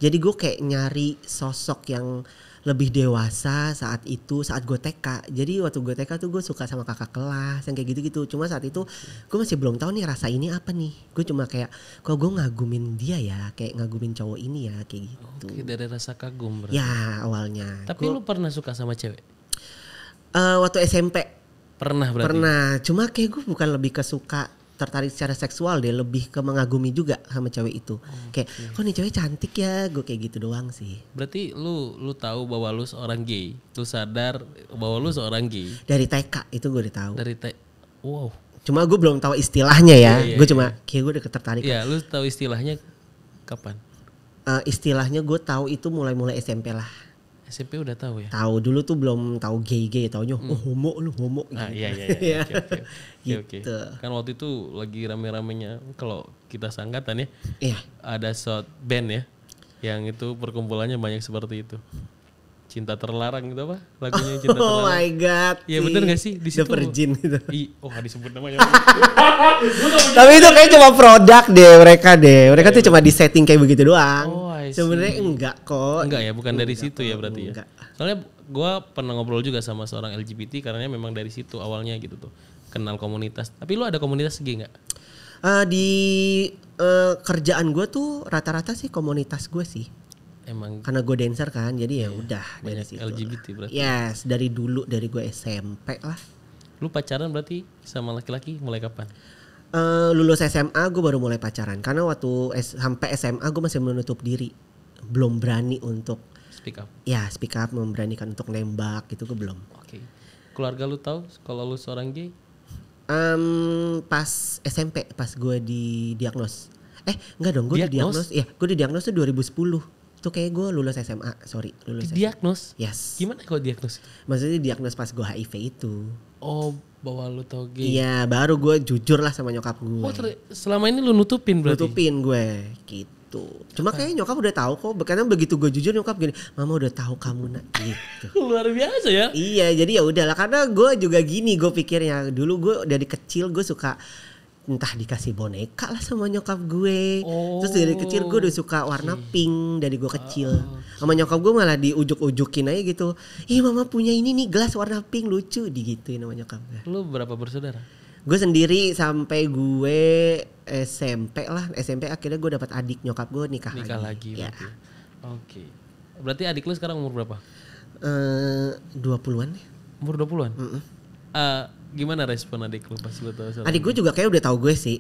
jadi gue kayak nyari sosok yang lebih dewasa saat itu saat gue TK jadi waktu gue TK tuh gue suka sama kakak kelas yang kayak gitu-gitu cuma saat itu gue masih belum tahu nih rasa ini apa nih gue cuma kayak kok gue ngagumin dia ya kayak ngagumin cowok ini ya kayak gitu Oke, dari rasa kagum berarti. ya awalnya tapi gua, lu pernah suka sama cewek uh, waktu SMP pernah berarti pernah cuma kayak gue bukan lebih kesuka tertarik secara seksual deh lebih ke mengagumi juga sama cewek itu hmm, kayak kok nih cewek cantik ya gue kayak gitu doang sih berarti lu lu tahu bahwa lu seorang gay lu sadar bahwa lu seorang gay dari TK itu gue udah tahu dari TK wow cuma gue belum tahu istilahnya ya yeah, yeah, gue cuma yeah. kayak gue udah tertarik. ya yeah, lu tahu istilahnya kapan uh, istilahnya gue tahu itu mulai mulai SMP lah SMP udah tahu ya? Tahu dulu tuh belum tahu gay gay, taunya hmm. oh homo lu homo. Nah, iya iya iya. Ya. oke, oke. Gitu. Okay, Kan waktu itu lagi rame-ramenya kalau kita sangkatan ya. Iya. Ada short band ya. Yang itu perkumpulannya banyak seperti itu. Cinta terlarang gitu apa? Lagunya Cinta oh terlarang. Oh my god. Iya benar gak sih di situ? Virgin itu. I, oh disebut namanya. Tapi itu kayak cuma produk deh mereka deh. Mereka ya, tuh ya, cuma di setting kayak begitu doang. Oh Sebenarnya enggak kok. Enggak ya, bukan enggak dari situ ya berarti ya? enggak. ya. Soalnya gue pernah ngobrol juga sama seorang LGBT karena memang dari situ awalnya gitu tuh kenal komunitas. Tapi lu ada komunitas segi nggak? Uh, eh, di uh, kerjaan gue tuh rata-rata sih komunitas gue sih. Emang karena gue dancer kan, jadi ya iya, udah dari situ. LGBT berarti. Yes, dari dulu dari gue SMP lah. Lu pacaran berarti sama laki-laki mulai kapan? uh, lulus SMA gue baru mulai pacaran karena waktu S sampai SMA gue masih menutup diri belum berani untuk speak up ya speak up memberanikan untuk nembak gitu gue belum oke okay. keluarga lu tahu kalau lu seorang gay um, pas SMP pas gue di diagnos eh enggak dong gue di diagnos ya gue di didiagnos tuh 2010 itu kayak gue lulus SMA sorry lulus diagnos yes gimana kalau diagnos maksudnya diagnos pas gue HIV itu oh bawa lu toge. Iya, baru gue jujur lah sama nyokap gue. Oh, selama ini lu nutupin berarti? Nutupin gue, gitu. Cuma kayak kayaknya nyokap udah tahu kok. Karena begitu gue jujur nyokap gini, mama udah tahu kamu nak. Gitu. Luar biasa ya? Iya, jadi ya udahlah. Karena gue juga gini gue pikirnya. Dulu gue dari kecil gue suka entah dikasih boneka lah sama nyokap gue. Oh, Terus dari kecil gue udah oh, suka warna okay. pink dari gue kecil. Oh. Sama nyokap gue malah diujuk-ujukin aja gitu. Ih mama punya ini nih gelas warna pink lucu digituin sama nyokap gue. Lu berapa bersaudara? Gue sendiri sampai gue SMP lah. SMP akhirnya gue dapat adik nyokap gue nikah, nikah lagi. lagi ya. Oke. Okay. Berarti adik lu sekarang umur berapa? Eh uh, 20-an ya. Umur dua puluhan. Mm -mm uh, gimana respon adik lu pas lu tahu? Adik gue juga kayak udah tahu gue sih.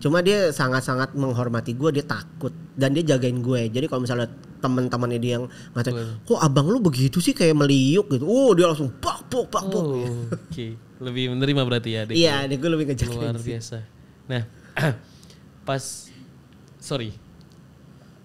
Cuma dia sangat-sangat menghormati gue, dia takut dan dia jagain gue. Jadi kalau misalnya teman-temannya dia yang ngatain, "Kok abang lu begitu sih kayak meliuk gitu." Oh, dia langsung pak pak pak pak. Oh, oke. Okay. Lebih menerima berarti ya adik. Iya, ya? adik gue lebih ngejagain. Luar biasa. Nah, pas sorry.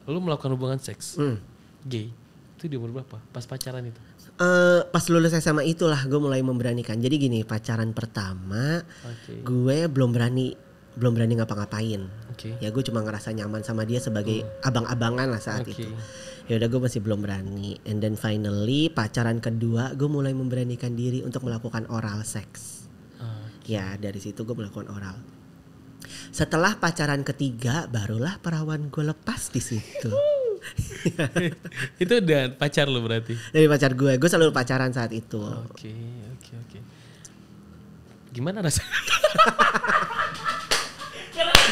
Lu melakukan hubungan seks. Hmm. Gay. Itu di umur berapa? Pas pacaran itu? uh, pas lulus SMA itulah gue mulai memberanikan. Jadi gini pacaran pertama, okay. gue belum berani belum berani ngapa-ngapain. Okay. Ya gue cuma ngerasa nyaman sama dia sebagai hmm. abang-abangan lah saat okay. itu. Ya udah gue masih belum berani. And then finally pacaran kedua gue mulai memberanikan diri untuk melakukan oral sex. Okay. Ya dari situ gue melakukan oral. Setelah pacaran ketiga barulah perawan gue lepas di situ. itu udah pacar lo berarti? Dari pacar gue. Gue selalu pacaran saat itu. Oke, oke, oke. Gimana rasanya?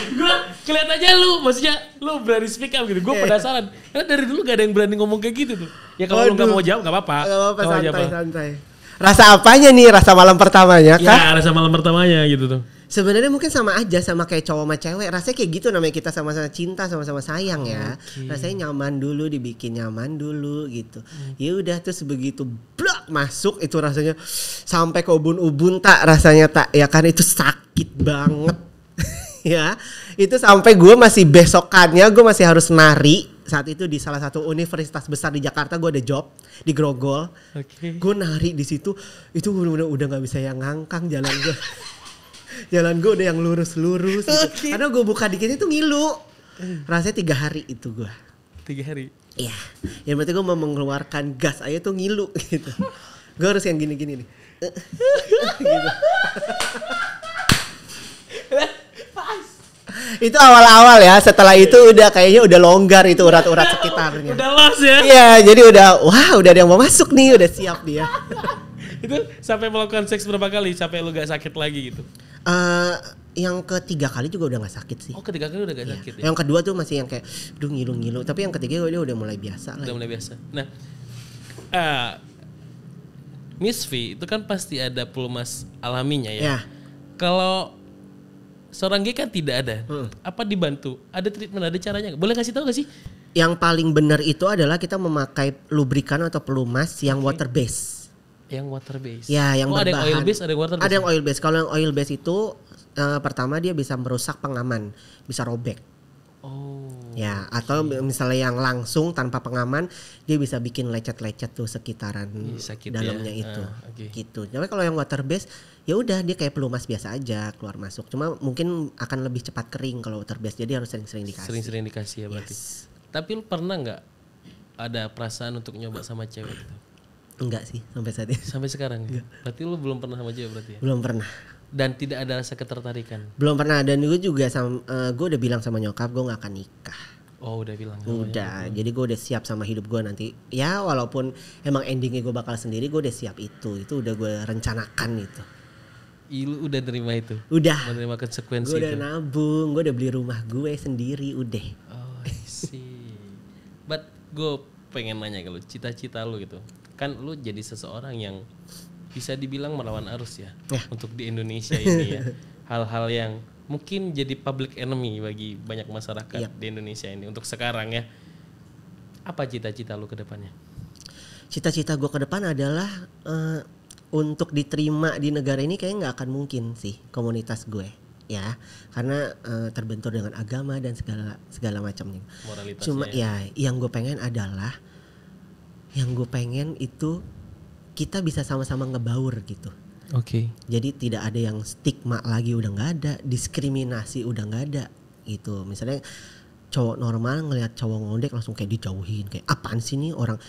gue keliat aja lu maksudnya lu berani speak up gitu gue iya. penasaran karena dari dulu gak ada yang berani ngomong kayak gitu tuh ya kalau lu gak mau jawab gak apa-apa gak apa-apa santai santai rasa apanya nih rasa malam pertamanya ya, kah? ya rasa malam pertamanya gitu tuh Sebenarnya mungkin sama aja sama kayak cowok sama cewek. Rasanya kayak gitu namanya kita sama-sama cinta, sama-sama sayang ya. Okay. Rasanya nyaman dulu, dibikin nyaman dulu gitu. Hmm. Ya udah terus begitu blok masuk itu rasanya sampai ke ubun-ubun tak rasanya tak ya kan itu sakit banget. ya. Itu sampai gue masih besokannya gue masih harus nari saat itu di salah satu universitas besar di Jakarta gue ada job di Grogol. Okay. Gue nari di situ itu benar-benar udah nggak bisa yang ngangkang jalan gue. jalan gue udah yang lurus-lurus gitu. okay. karena gue buka dikitnya itu ngilu hmm. rasanya tiga hari itu gue tiga hari iya Yang berarti gue mau mengeluarkan gas aja tuh ngilu gitu gue harus yang gini-gini nih gitu. itu awal-awal ya setelah itu udah kayaknya udah longgar itu urat-urat sekitarnya udah los ya iya jadi udah wah udah ada yang mau masuk nih udah siap dia itu sampai melakukan seks berapa kali sampai lu gak sakit lagi gitu Uh, yang ketiga kali juga udah gak sakit sih. Oh ketiga kali udah gak iya. sakit ya? Yang kedua tuh masih yang kayak, duh ngilu-ngilu. Tapi yang ketiga dia udah mulai biasa lah. Udah mulai biasa. Nah, uh, Miss V itu kan pasti ada pelumas alaminya ya. Yeah. Kalau seorang G kan tidak ada. Hmm. Apa dibantu? Ada treatment, ada caranya? Boleh kasih tahu gak sih? Yang paling benar itu adalah kita memakai lubrikan atau pelumas yang okay. water base. Yang water base. Ya, yang oh, berbahan. ada yang oil base. ada yang water based. Ada yang ya? oil based. Kalau yang oil base itu uh, pertama dia bisa merusak pengaman, bisa robek. Oh. Ya, atau misalnya yang langsung tanpa pengaman dia bisa bikin lecet-lecet tuh sekitaran Sakit ya? dalamnya ya. itu. Uh, okay. Gitu. Tapi kalau yang water base ya udah dia kayak pelumas biasa aja keluar masuk. Cuma mungkin akan lebih cepat kering kalau water base Jadi harus sering-sering dikasih. Sering-sering dikasih ya berarti. Yes. Tapi lu pernah nggak ada perasaan untuk nyoba sama cewek itu? Enggak sih sampai saat ini. Sampai sekarang. Enggak. Berarti lu belum pernah sama cewek berarti ya? Belum pernah. Dan tidak ada rasa ketertarikan. Belum pernah dan gue juga sama uh, eh, gue udah bilang sama nyokap gue gak akan nikah. Oh udah bilang. Udah, jadi gue udah siap sama hidup gue nanti. Ya walaupun emang endingnya gue bakal sendiri, gue udah siap itu. Itu udah gue rencanakan itu. Lu udah terima itu? Udah. Menerima konsekuensi Gue udah nabung, gue udah beli rumah gue sendiri, udah. Oh I see. But gue pengen nanya ke lu, cita-cita lu gitu kan lu jadi seseorang yang bisa dibilang melawan arus ya, ya. untuk di Indonesia ini ya hal-hal yang mungkin jadi public enemy bagi banyak masyarakat ya. di Indonesia ini untuk sekarang ya apa cita-cita lu kedepannya? cita-cita gue ke depan adalah uh, untuk diterima di negara ini kayaknya nggak akan mungkin sih komunitas gue ya karena uh, terbentur dengan agama dan segala segala macamnya cuma ya. ya yang gue pengen adalah yang gue pengen itu kita bisa sama-sama ngebaur gitu. Oke. Okay. Jadi tidak ada yang stigma lagi udah nggak ada, diskriminasi udah nggak ada gitu. Misalnya cowok normal ngelihat cowok ngondek langsung kayak dijauhin kayak apaan sih nih orang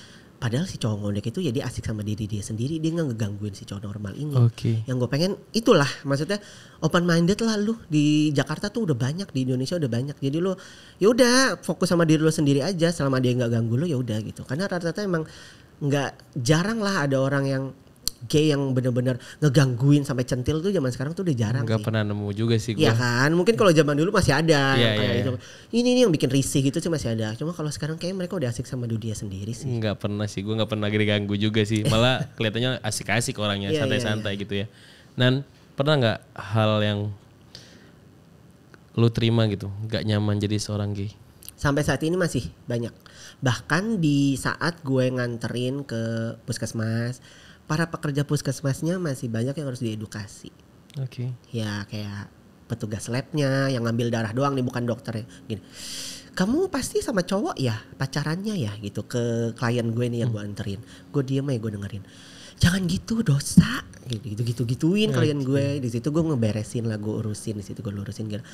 Padahal si cowok ngondek itu jadi ya asik sama diri dia sendiri, dia nggak ngegangguin si cowok normal ini. Okay. Yang gue pengen itulah, maksudnya open minded lah lu di Jakarta tuh udah banyak, di Indonesia udah banyak. Jadi lu ya udah fokus sama diri lu sendiri aja, selama dia nggak ganggu lu ya udah gitu. Karena rata-rata emang nggak jarang lah ada orang yang gay yang bener-bener ngegangguin sampai centil tuh zaman sekarang tuh udah jarang. Gak pernah nemu juga sih gue. Iya kan, mungkin kalau zaman dulu masih ada Iya iya. kayak yeah, gitu. Ini ini yang bikin risih gitu sih masih ada. Cuma kalau sekarang kayak mereka udah asik sama dunia sendiri sih. Gak pernah sih, gue gak pernah diganggu juga sih. Malah kelihatannya asik-asik orangnya, iya, iya, santai-santai yeah, yeah, yeah. gitu ya. Dan pernah nggak hal yang lu terima gitu, nggak nyaman jadi seorang gay? Sampai saat ini masih banyak. Bahkan di saat gue nganterin ke puskesmas, para pekerja puskesmasnya masih banyak yang harus diedukasi. Oke. Okay. Ya kayak petugas labnya yang ngambil darah doang nih bukan dokter. Ya. Gini. Kamu pasti sama cowok ya pacarannya ya gitu ke klien gue nih yang hmm. gue anterin. Gue diem aja gue dengerin jangan gitu dosa gitu gitu gituin hmm. kalian gue di situ gue ngeberesin lah gue urusin di situ gue lurusin gitu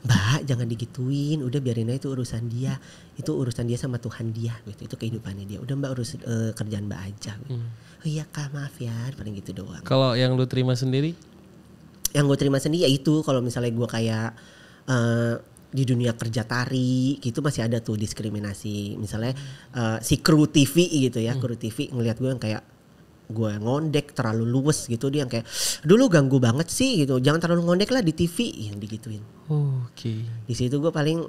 mbak jangan digituin udah biarin aja itu urusan dia itu urusan dia sama Tuhan dia gitu itu kehidupannya dia udah mbak urus uh, kerjaan mbak aja gitu. Hmm. oh iya kak maaf ya paling gitu doang kalau yang lu terima sendiri yang gue terima sendiri ya itu kalau misalnya gue kayak uh, di dunia kerja tari gitu masih ada tuh diskriminasi misalnya uh, si kru TV gitu ya hmm. kru TV ngelihat gue yang kayak gue ngondek terlalu luwes gitu dia yang kayak dulu ganggu banget sih gitu jangan terlalu ngondek lah di TV yang digituin oh, oke okay. di situ gue paling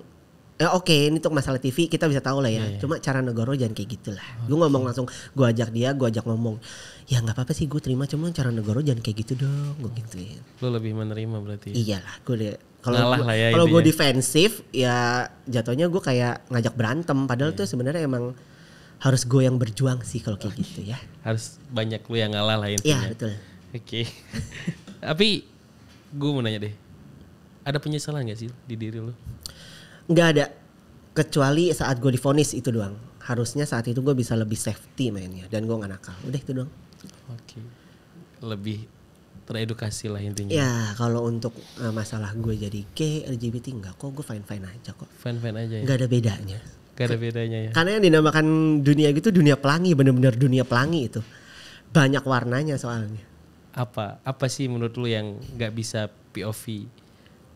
eh, oke okay, ini tuh masalah TV kita bisa tahu lah ya yeah, yeah. cuma cara negoro jangan kayak gitulah okay. gue ngomong langsung gue ajak dia gue ajak ngomong ya nggak apa-apa sih gue terima cuma cara negoro jangan kayak gitu dong gue gituin lo lebih menerima berarti ya? iyalah gue liat kalau ya kalau gue defensif ya jatuhnya gue kayak ngajak berantem padahal yeah. tuh sebenarnya emang harus gue yang berjuang sih kalau kayak gitu ya. Harus banyak lu yang ngalah lah intinya. Iya betul. Oke. Okay. Tapi gue mau nanya deh, ada penyesalan gak sih di diri lu? Nggak ada, kecuali saat gue difonis itu doang. Harusnya saat itu gue bisa lebih safety mainnya dan gue gak nakal. Udah itu doang. Oke. Okay. Lebih teredukasi lah intinya. Ya kalau untuk uh, masalah gue jadi gay LGBT enggak kok gue fine fine aja kok. Fine fine aja. Ya? Gak ada bedanya. Gak ada bedanya ya. Karena yang dinamakan dunia gitu dunia pelangi, benar-benar dunia pelangi itu. Banyak warnanya soalnya. Apa apa sih menurut lu yang nggak bisa POV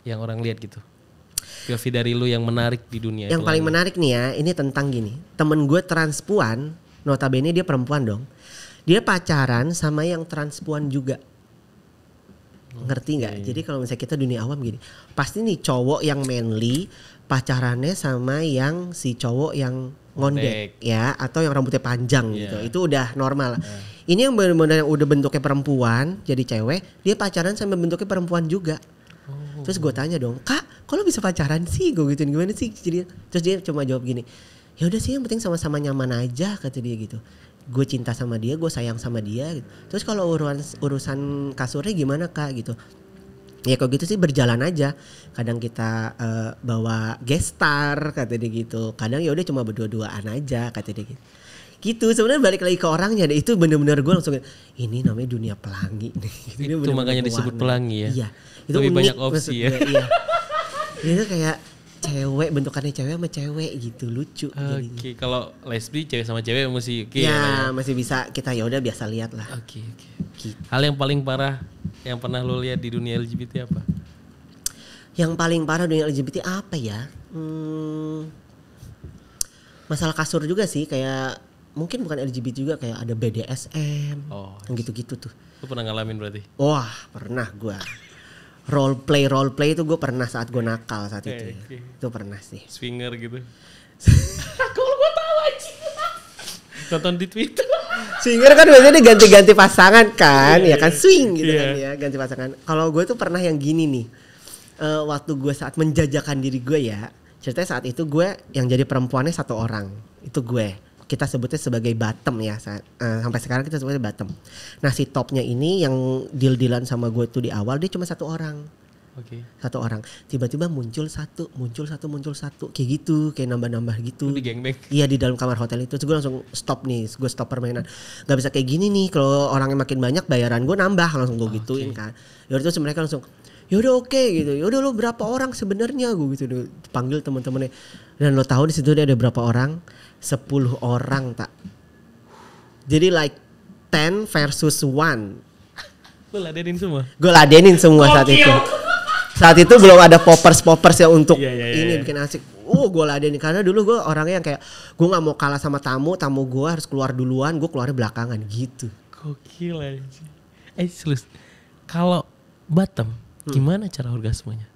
yang orang lihat gitu? POV dari lu yang menarik di dunia. Yang pelangi. paling menarik nih ya, ini tentang gini. Temen gue transpuan, notabene dia perempuan dong. Dia pacaran sama yang transpuan juga ngerti nggak okay. jadi kalau misalnya kita dunia awam gini pasti nih cowok yang manly pacarannya sama yang si cowok yang ngondek ya atau yang rambutnya panjang yeah. gitu itu udah normal yeah. ini yang benar-benar yang udah bentuknya perempuan jadi cewek dia pacaran sama bentuknya perempuan juga oh. terus gue tanya dong kak kalau bisa pacaran sih gue gituin gimana sih jadi terus dia cuma jawab gini ya udah sih yang penting sama-sama nyaman aja kata dia gitu gue cinta sama dia gue sayang sama dia gitu. terus kalau urusan urusan kasurnya gimana kak gitu ya kalau gitu sih berjalan aja kadang kita uh, bawa gestar kata dia gitu kadang ya udah cuma berdua-duaan aja kata dia gitu gitu sebenarnya balik lagi ke orangnya deh itu bener-bener gue langsung ini namanya dunia pelangi nih itu makanya disebut pelangi ya iya itu lebih unik, banyak opsi ya iya. itu kayak cewek bentukannya cewek sama cewek gitu lucu Oke, okay, kalau lesbi cewek sama cewek masih oke. Okay, ya, ya, masih bisa kita ya udah biasa lihat lah. Oke, okay, oke. Okay. Gitu. Hal yang paling parah yang pernah lo lihat di dunia LGBT apa? Yang paling parah dunia LGBT apa ya? Hmm, masalah kasur juga sih kayak mungkin bukan LGBT juga kayak ada BDSM oh, yang gitu-gitu tuh. Lo pernah ngalamin berarti? Wah, pernah gue role play role play itu gue pernah saat gue nakal saat itu. Eh, ya. Okay. Itu pernah sih. Swinger gitu. Kalau gue tahu aja. Nonton di Twitter. Swinger kan biasanya dia ganti-ganti pasangan kan, yeah, ya iya. kan swing gitu yeah. kan iya. ya, ganti pasangan. Kalau gue tuh pernah yang gini nih. Uh, waktu gue saat menjajakan diri gue ya, ceritanya saat itu gue yang jadi perempuannya satu orang, itu gue kita sebutnya sebagai bottom ya uh, sampai sekarang kita sebutnya bottom. Nah si topnya ini yang deal dealan sama gue itu di awal dia cuma satu orang. Okay. Satu orang. Tiba-tiba muncul satu, muncul satu, muncul satu. Kayak gitu, kayak nambah-nambah gitu. di Iya, di dalam kamar hotel itu. gue langsung stop nih, gue stop permainan. Gak bisa kayak gini nih, kalau orangnya makin banyak bayaran gue nambah, langsung gue okay. gituin kan. Yaudah terus mereka langsung, yaudah oke okay, gitu yaudah lo berapa orang sebenarnya gue gitu panggil teman-temannya dan lo tahu di situ dia ada berapa orang 10 orang tak. Jadi like 10 versus 1. Lu ladenin semua? Gue ladenin semua saat itu. Saat itu belum ada poppers-poppers ya untuk yeah, yeah, yeah, ini iya. bikin asik. Uh, gue ladenin karena dulu gue orangnya yang kayak gue nggak mau kalah sama tamu, tamu gue harus keluar duluan, gue keluar belakangan gitu. Gokil aja. Eh, Kalau bottom hmm. gimana cara orgasmenya?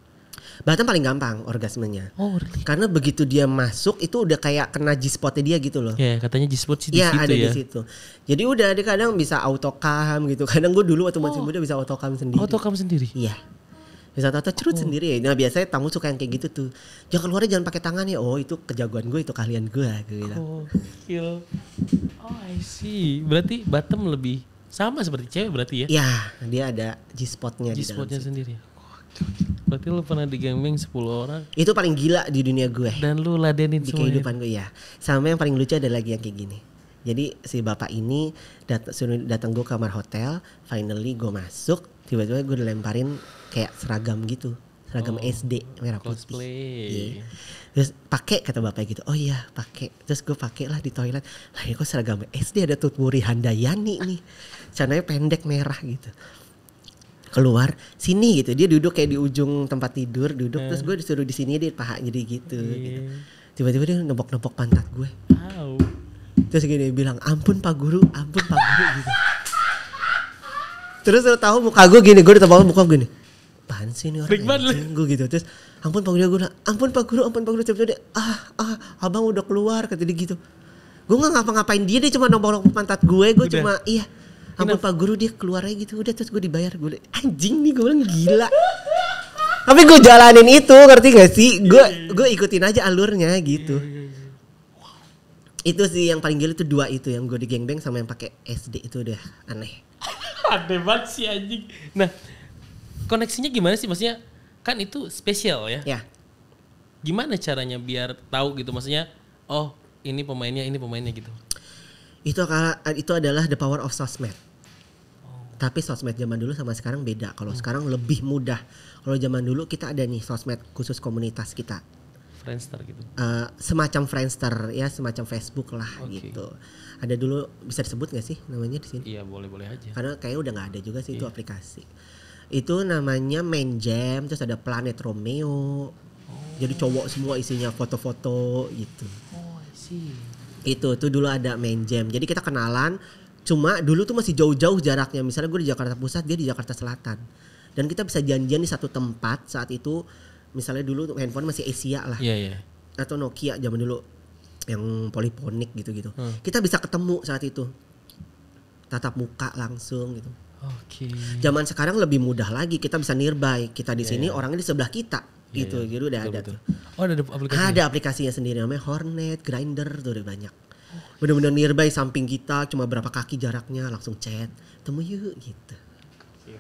Bahkan paling gampang orgasmenya. Oh, really? Karena begitu dia masuk itu udah kayak kena G-spotnya dia gitu loh. Iya, yeah, katanya G-spot sih di ya, situ ada ya. di situ. Jadi udah dia kadang bisa autokam gitu. Kadang gue dulu waktu oh. masih muda bisa autokam sendiri. Autokam sendiri? Iya. Bisa tata cerut oh. sendiri ya. Nah biasanya tamu suka yang kayak gitu tuh. Jangan keluarnya jangan pakai tangan ya. Oh itu kejagoan gue, itu kalian gue. Gue bilang. Oh, kill. Oh I see. Berarti bottom lebih sama seperti cewek berarti ya? Iya, dia ada G-spotnya. G-spotnya sendiri. Oh, Berarti lu pernah gaming 10 orang. Itu paling gila di dunia gue. Dan lu ladenin di semuanya. kehidupan gue ya. Sama yang paling lucu ada lagi yang kayak gini. Jadi si bapak ini dat datang gue kamar hotel, finally gue masuk, tiba-tiba gue dilemparin kayak seragam gitu, seragam oh, SD merah putih. Yeah. Iya. Terus pakai kata bapak gitu. Oh iya, pakai. Terus gue pakai lah di toilet. Lah ya kok seragam SD ada Tutmuri Handayani nih. Caranya pendek merah gitu keluar sini gitu dia duduk kayak di hmm. ujung tempat tidur duduk eh. terus hmm. gue disuruh di sini dia paha jadi gitu tiba gitu. tiba-tiba dia nebok-nebok pantat gue wow. terus gini bilang ampun pak guru ampun pak guru gitu terus lo tahu muka gue gini gue ditebak muka gue gini pan sih ini orang gue gitu terus ampun pak guru gue ampun pak guru ampun pak guru tiba-tiba dia ah ah abang udah keluar kata dia gitu gue nggak ngapa-ngapain dia dia cuma nombok-nombok pantat gue gue cuma iya apa pak guru dia keluar aja gitu udah terus gue dibayar gue anjing nih gue bilang gila tapi gue jalanin itu ngerti gak sih gue iya, iya, iya. gue ikutin aja alurnya gitu itu sih yang paling gila itu dua itu yang gue di gengbeng sama yang pakai SD itu udah aneh aneh banget sih anjing nah koneksinya gimana sih maksudnya kan itu spesial ya ya gimana caranya biar tahu gitu maksudnya oh ini pemainnya ini pemainnya gitu itu eh, itu adalah the power of sosmed. Oh. Tapi sosmed zaman dulu sama sekarang beda. Kalau hmm. sekarang lebih mudah. Kalau zaman dulu kita ada nih sosmed khusus komunitas kita. Friendster gitu. Uh, semacam Friendster ya, semacam Facebook lah okay. gitu. Ada dulu bisa disebut nggak sih namanya di sini? Iya boleh-boleh aja. Karena kayaknya udah nggak ada juga sih yeah. itu iya. aplikasi. Itu namanya Main Jam, terus ada Planet Romeo. Oh. Jadi iya, cowok iya. semua isinya foto-foto gitu. Oh, I see itu tuh dulu ada main jam. Jadi kita kenalan. Cuma dulu tuh masih jauh-jauh jaraknya. Misalnya gue di Jakarta Pusat, dia di Jakarta Selatan. Dan kita bisa janjian di satu tempat saat itu. Misalnya dulu tuh handphone masih Asia lah. Yeah, yeah. Atau Nokia zaman dulu yang poliponik gitu-gitu. Hmm. Kita bisa ketemu saat itu. Tatap muka langsung gitu. Oke. Okay. Zaman sekarang lebih mudah lagi. Kita bisa nearby. Kita di yeah. sini iya. orangnya di sebelah kita Iya, gitu yeah. gitu udah betul, ada betul. tuh. Oh ada aplikasinya. Ada aplikasinya sendiri namanya Hornet, Grinder tuh udah banyak. Bener-bener nearby samping kita cuma berapa kaki jaraknya langsung chat, temu yuk gitu. Iya,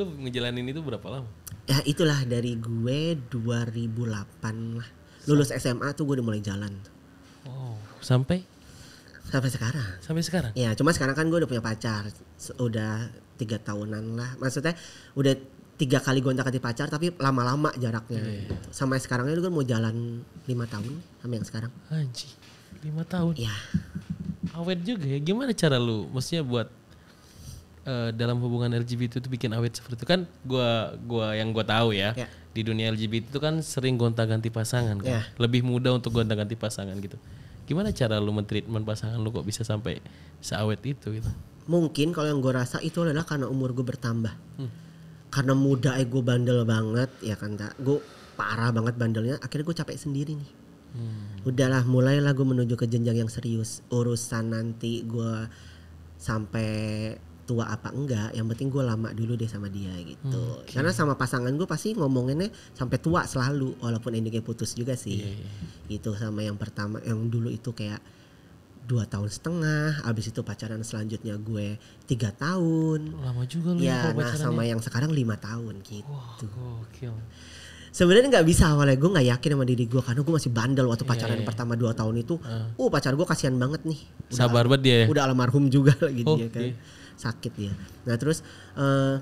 Lu ngejalanin itu berapa lama? Ya itulah dari gue 2008 lah. Lulus SMA tuh gue udah mulai jalan. Oh, sampai sampai sekarang. Sampai sekarang. Ya, cuma sekarang kan gue udah punya pacar, udah tiga tahunan lah. Maksudnya udah tiga kali gonta ganti pacar tapi lama-lama jaraknya yeah. gitu. Iya. sama yang sekarang itu kan mau jalan lima tahun sama yang sekarang Anji, lima tahun ya awet juga ya gimana cara lu maksudnya buat uh, dalam hubungan LGBT itu bikin awet seperti itu kan gua gua yang gua tahu ya yeah. di dunia LGBT itu kan sering gonta-ganti pasangan kan yeah. lebih mudah untuk gonta-ganti pasangan gitu gimana cara lu mentreatment pasangan lu kok bisa sampai seawet itu gitu mungkin kalau yang gue rasa itu adalah karena umur gue bertambah hmm karena muda eh gue bandel banget ya kan tak gue parah banget bandelnya akhirnya gue capek sendiri nih hmm. udahlah mulailah gue menuju ke jenjang yang serius urusan nanti gue sampai tua apa enggak yang penting gue lama dulu deh sama dia gitu hmm, okay. karena sama pasangan gue pasti ngomonginnya sampai tua selalu walaupun endingnya putus juga sih yeah, iya, iya. gitu sama yang pertama yang dulu itu kayak dua tahun setengah, abis itu pacaran selanjutnya gue tiga tahun. Lama juga lu ya. ya nah sama yang sekarang lima tahun gitu. wow, Sebenarnya nggak bisa awalnya gue nggak yakin sama diri gue karena gue masih bandel waktu iya, pacaran yeah. Iya. pertama dua tahun itu. Ah. Uh. Oh pacar gue kasihan banget nih. Udah, Sabar banget dia. Ya? Udah almarhum juga lagi oh, dia kan. Okay. Sakit dia. Nah terus uh,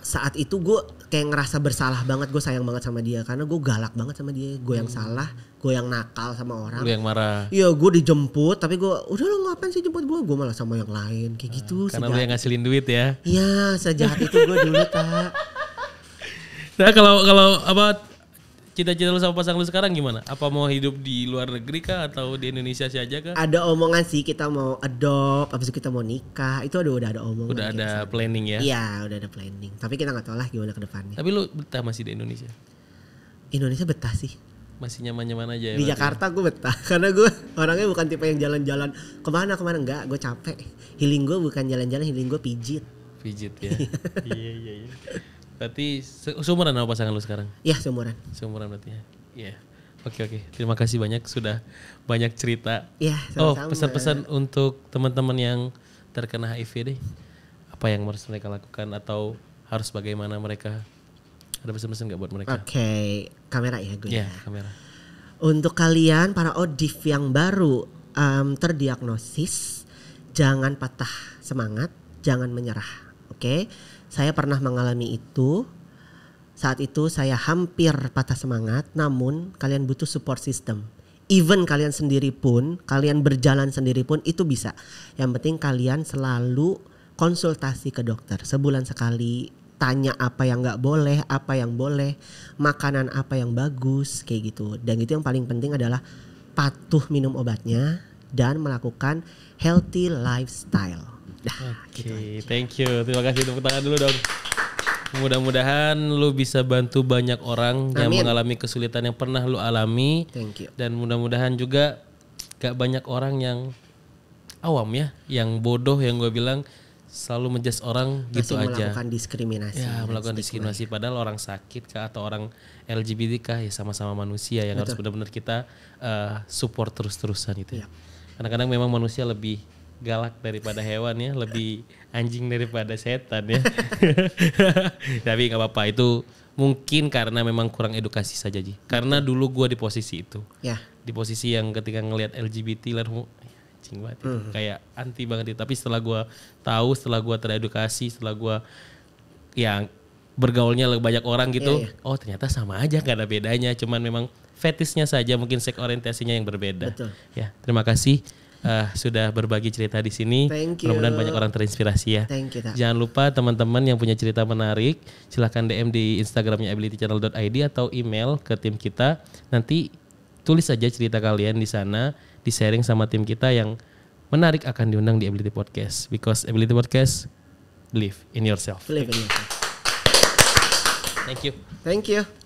saat itu gue kayak ngerasa bersalah banget gue sayang banget sama dia karena gue galak banget sama dia gue yang hmm. salah gue yang nakal sama orang gue yang marah iya gue dijemput tapi gue udah lo ngapain sih jemput gue gue malah sama yang lain kayak ah, gitu karena lo yang ngasilin duit ya iya sejahat itu gue dulu tak nah kalau kalau apa cita-cita lu sama pasangan lu sekarang gimana? Apa mau hidup di luar negeri kah atau di Indonesia saja kah? Ada omongan sih kita mau adopt, habis itu kita mau nikah. Itu udah udah ada omongan. Udah ada gitu. planning ya? Iya, udah ada planning. Tapi kita nggak tahu lah gimana ke depannya. Tapi lu betah masih di Indonesia? Indonesia betah sih masih nyaman-nyaman aja ya di ya? Jakarta gue betah karena gue orangnya bukan tipe yang jalan-jalan kemana kemana enggak gue capek healing gue bukan jalan-jalan healing gue pijit pijit ya iya iya iya Berarti se seumuran sama pasangan lu sekarang? Iya, seumuran. Seumuran berarti ya. Iya. Yeah. Oke oke, terima kasih banyak sudah banyak cerita. Iya, Oh, pesan-pesan untuk teman-teman yang terkena HIV deh. Apa yang harus mereka lakukan atau harus bagaimana mereka? Ada pesan-pesan gak buat mereka? Oke, okay. kamera ya gue. Iya, ya. kamera. Untuk kalian para odif yang baru um, terdiagnosis, jangan patah semangat, jangan menyerah. Oke, okay? Saya pernah mengalami itu. Saat itu saya hampir patah semangat, namun kalian butuh support system. Even kalian sendiri pun, kalian berjalan sendiri pun itu bisa. Yang penting kalian selalu konsultasi ke dokter sebulan sekali, tanya apa yang nggak boleh, apa yang boleh, makanan apa yang bagus, kayak gitu. Dan itu yang paling penting adalah patuh minum obatnya dan melakukan healthy lifestyle. Nah, gitu Oke, okay, thank you. Terima kasih tepuk tangan dulu dong. Mudah-mudahan lu bisa bantu banyak orang Amin. yang mengalami kesulitan yang pernah lu alami. Thank you. Dan mudah-mudahan juga gak banyak orang yang awam ya, yang bodoh yang gue bilang selalu menjudge orang Masih gitu melakukan aja. melakukan diskriminasi. Ya, melakukan gitu diskriminasi ya. padahal orang sakit kah atau orang LGBT kah ya sama-sama manusia yang Betul. harus benar-benar kita uh, support terus-terusan gitu ya. Iya. Kadang-kadang memang manusia lebih galak daripada hewan ya, lebih anjing daripada setan ya. Tapi nggak apa-apa itu mungkin karena memang kurang edukasi saja Ji. Karena dulu gua di posisi itu. Ya. Di posisi yang ketika ngelihat LGBT lah anjing banget itu. Ya. Hmm. Kayak anti banget itu. Ya. Tapi setelah gua tahu, setelah gua teredukasi, setelah gua yang bergaulnya lebih banyak orang gitu. Ya, ya. Oh ternyata sama aja gak ada bedanya. Cuman memang fetisnya saja mungkin seks orientasinya yang berbeda. Betul. Ya terima kasih uh, sudah berbagi cerita di sini. Mudah-mudahan banyak orang terinspirasi ya. Thank you. Jangan lupa teman-teman yang punya cerita menarik, silahkan DM di Instagramnya abilitychannel.id atau email ke tim kita. Nanti tulis saja cerita kalian di sana, di sharing sama tim kita yang menarik akan diundang di Ability Podcast because Ability Podcast believe in yourself. Believe in yourself. Thank you. Thank you.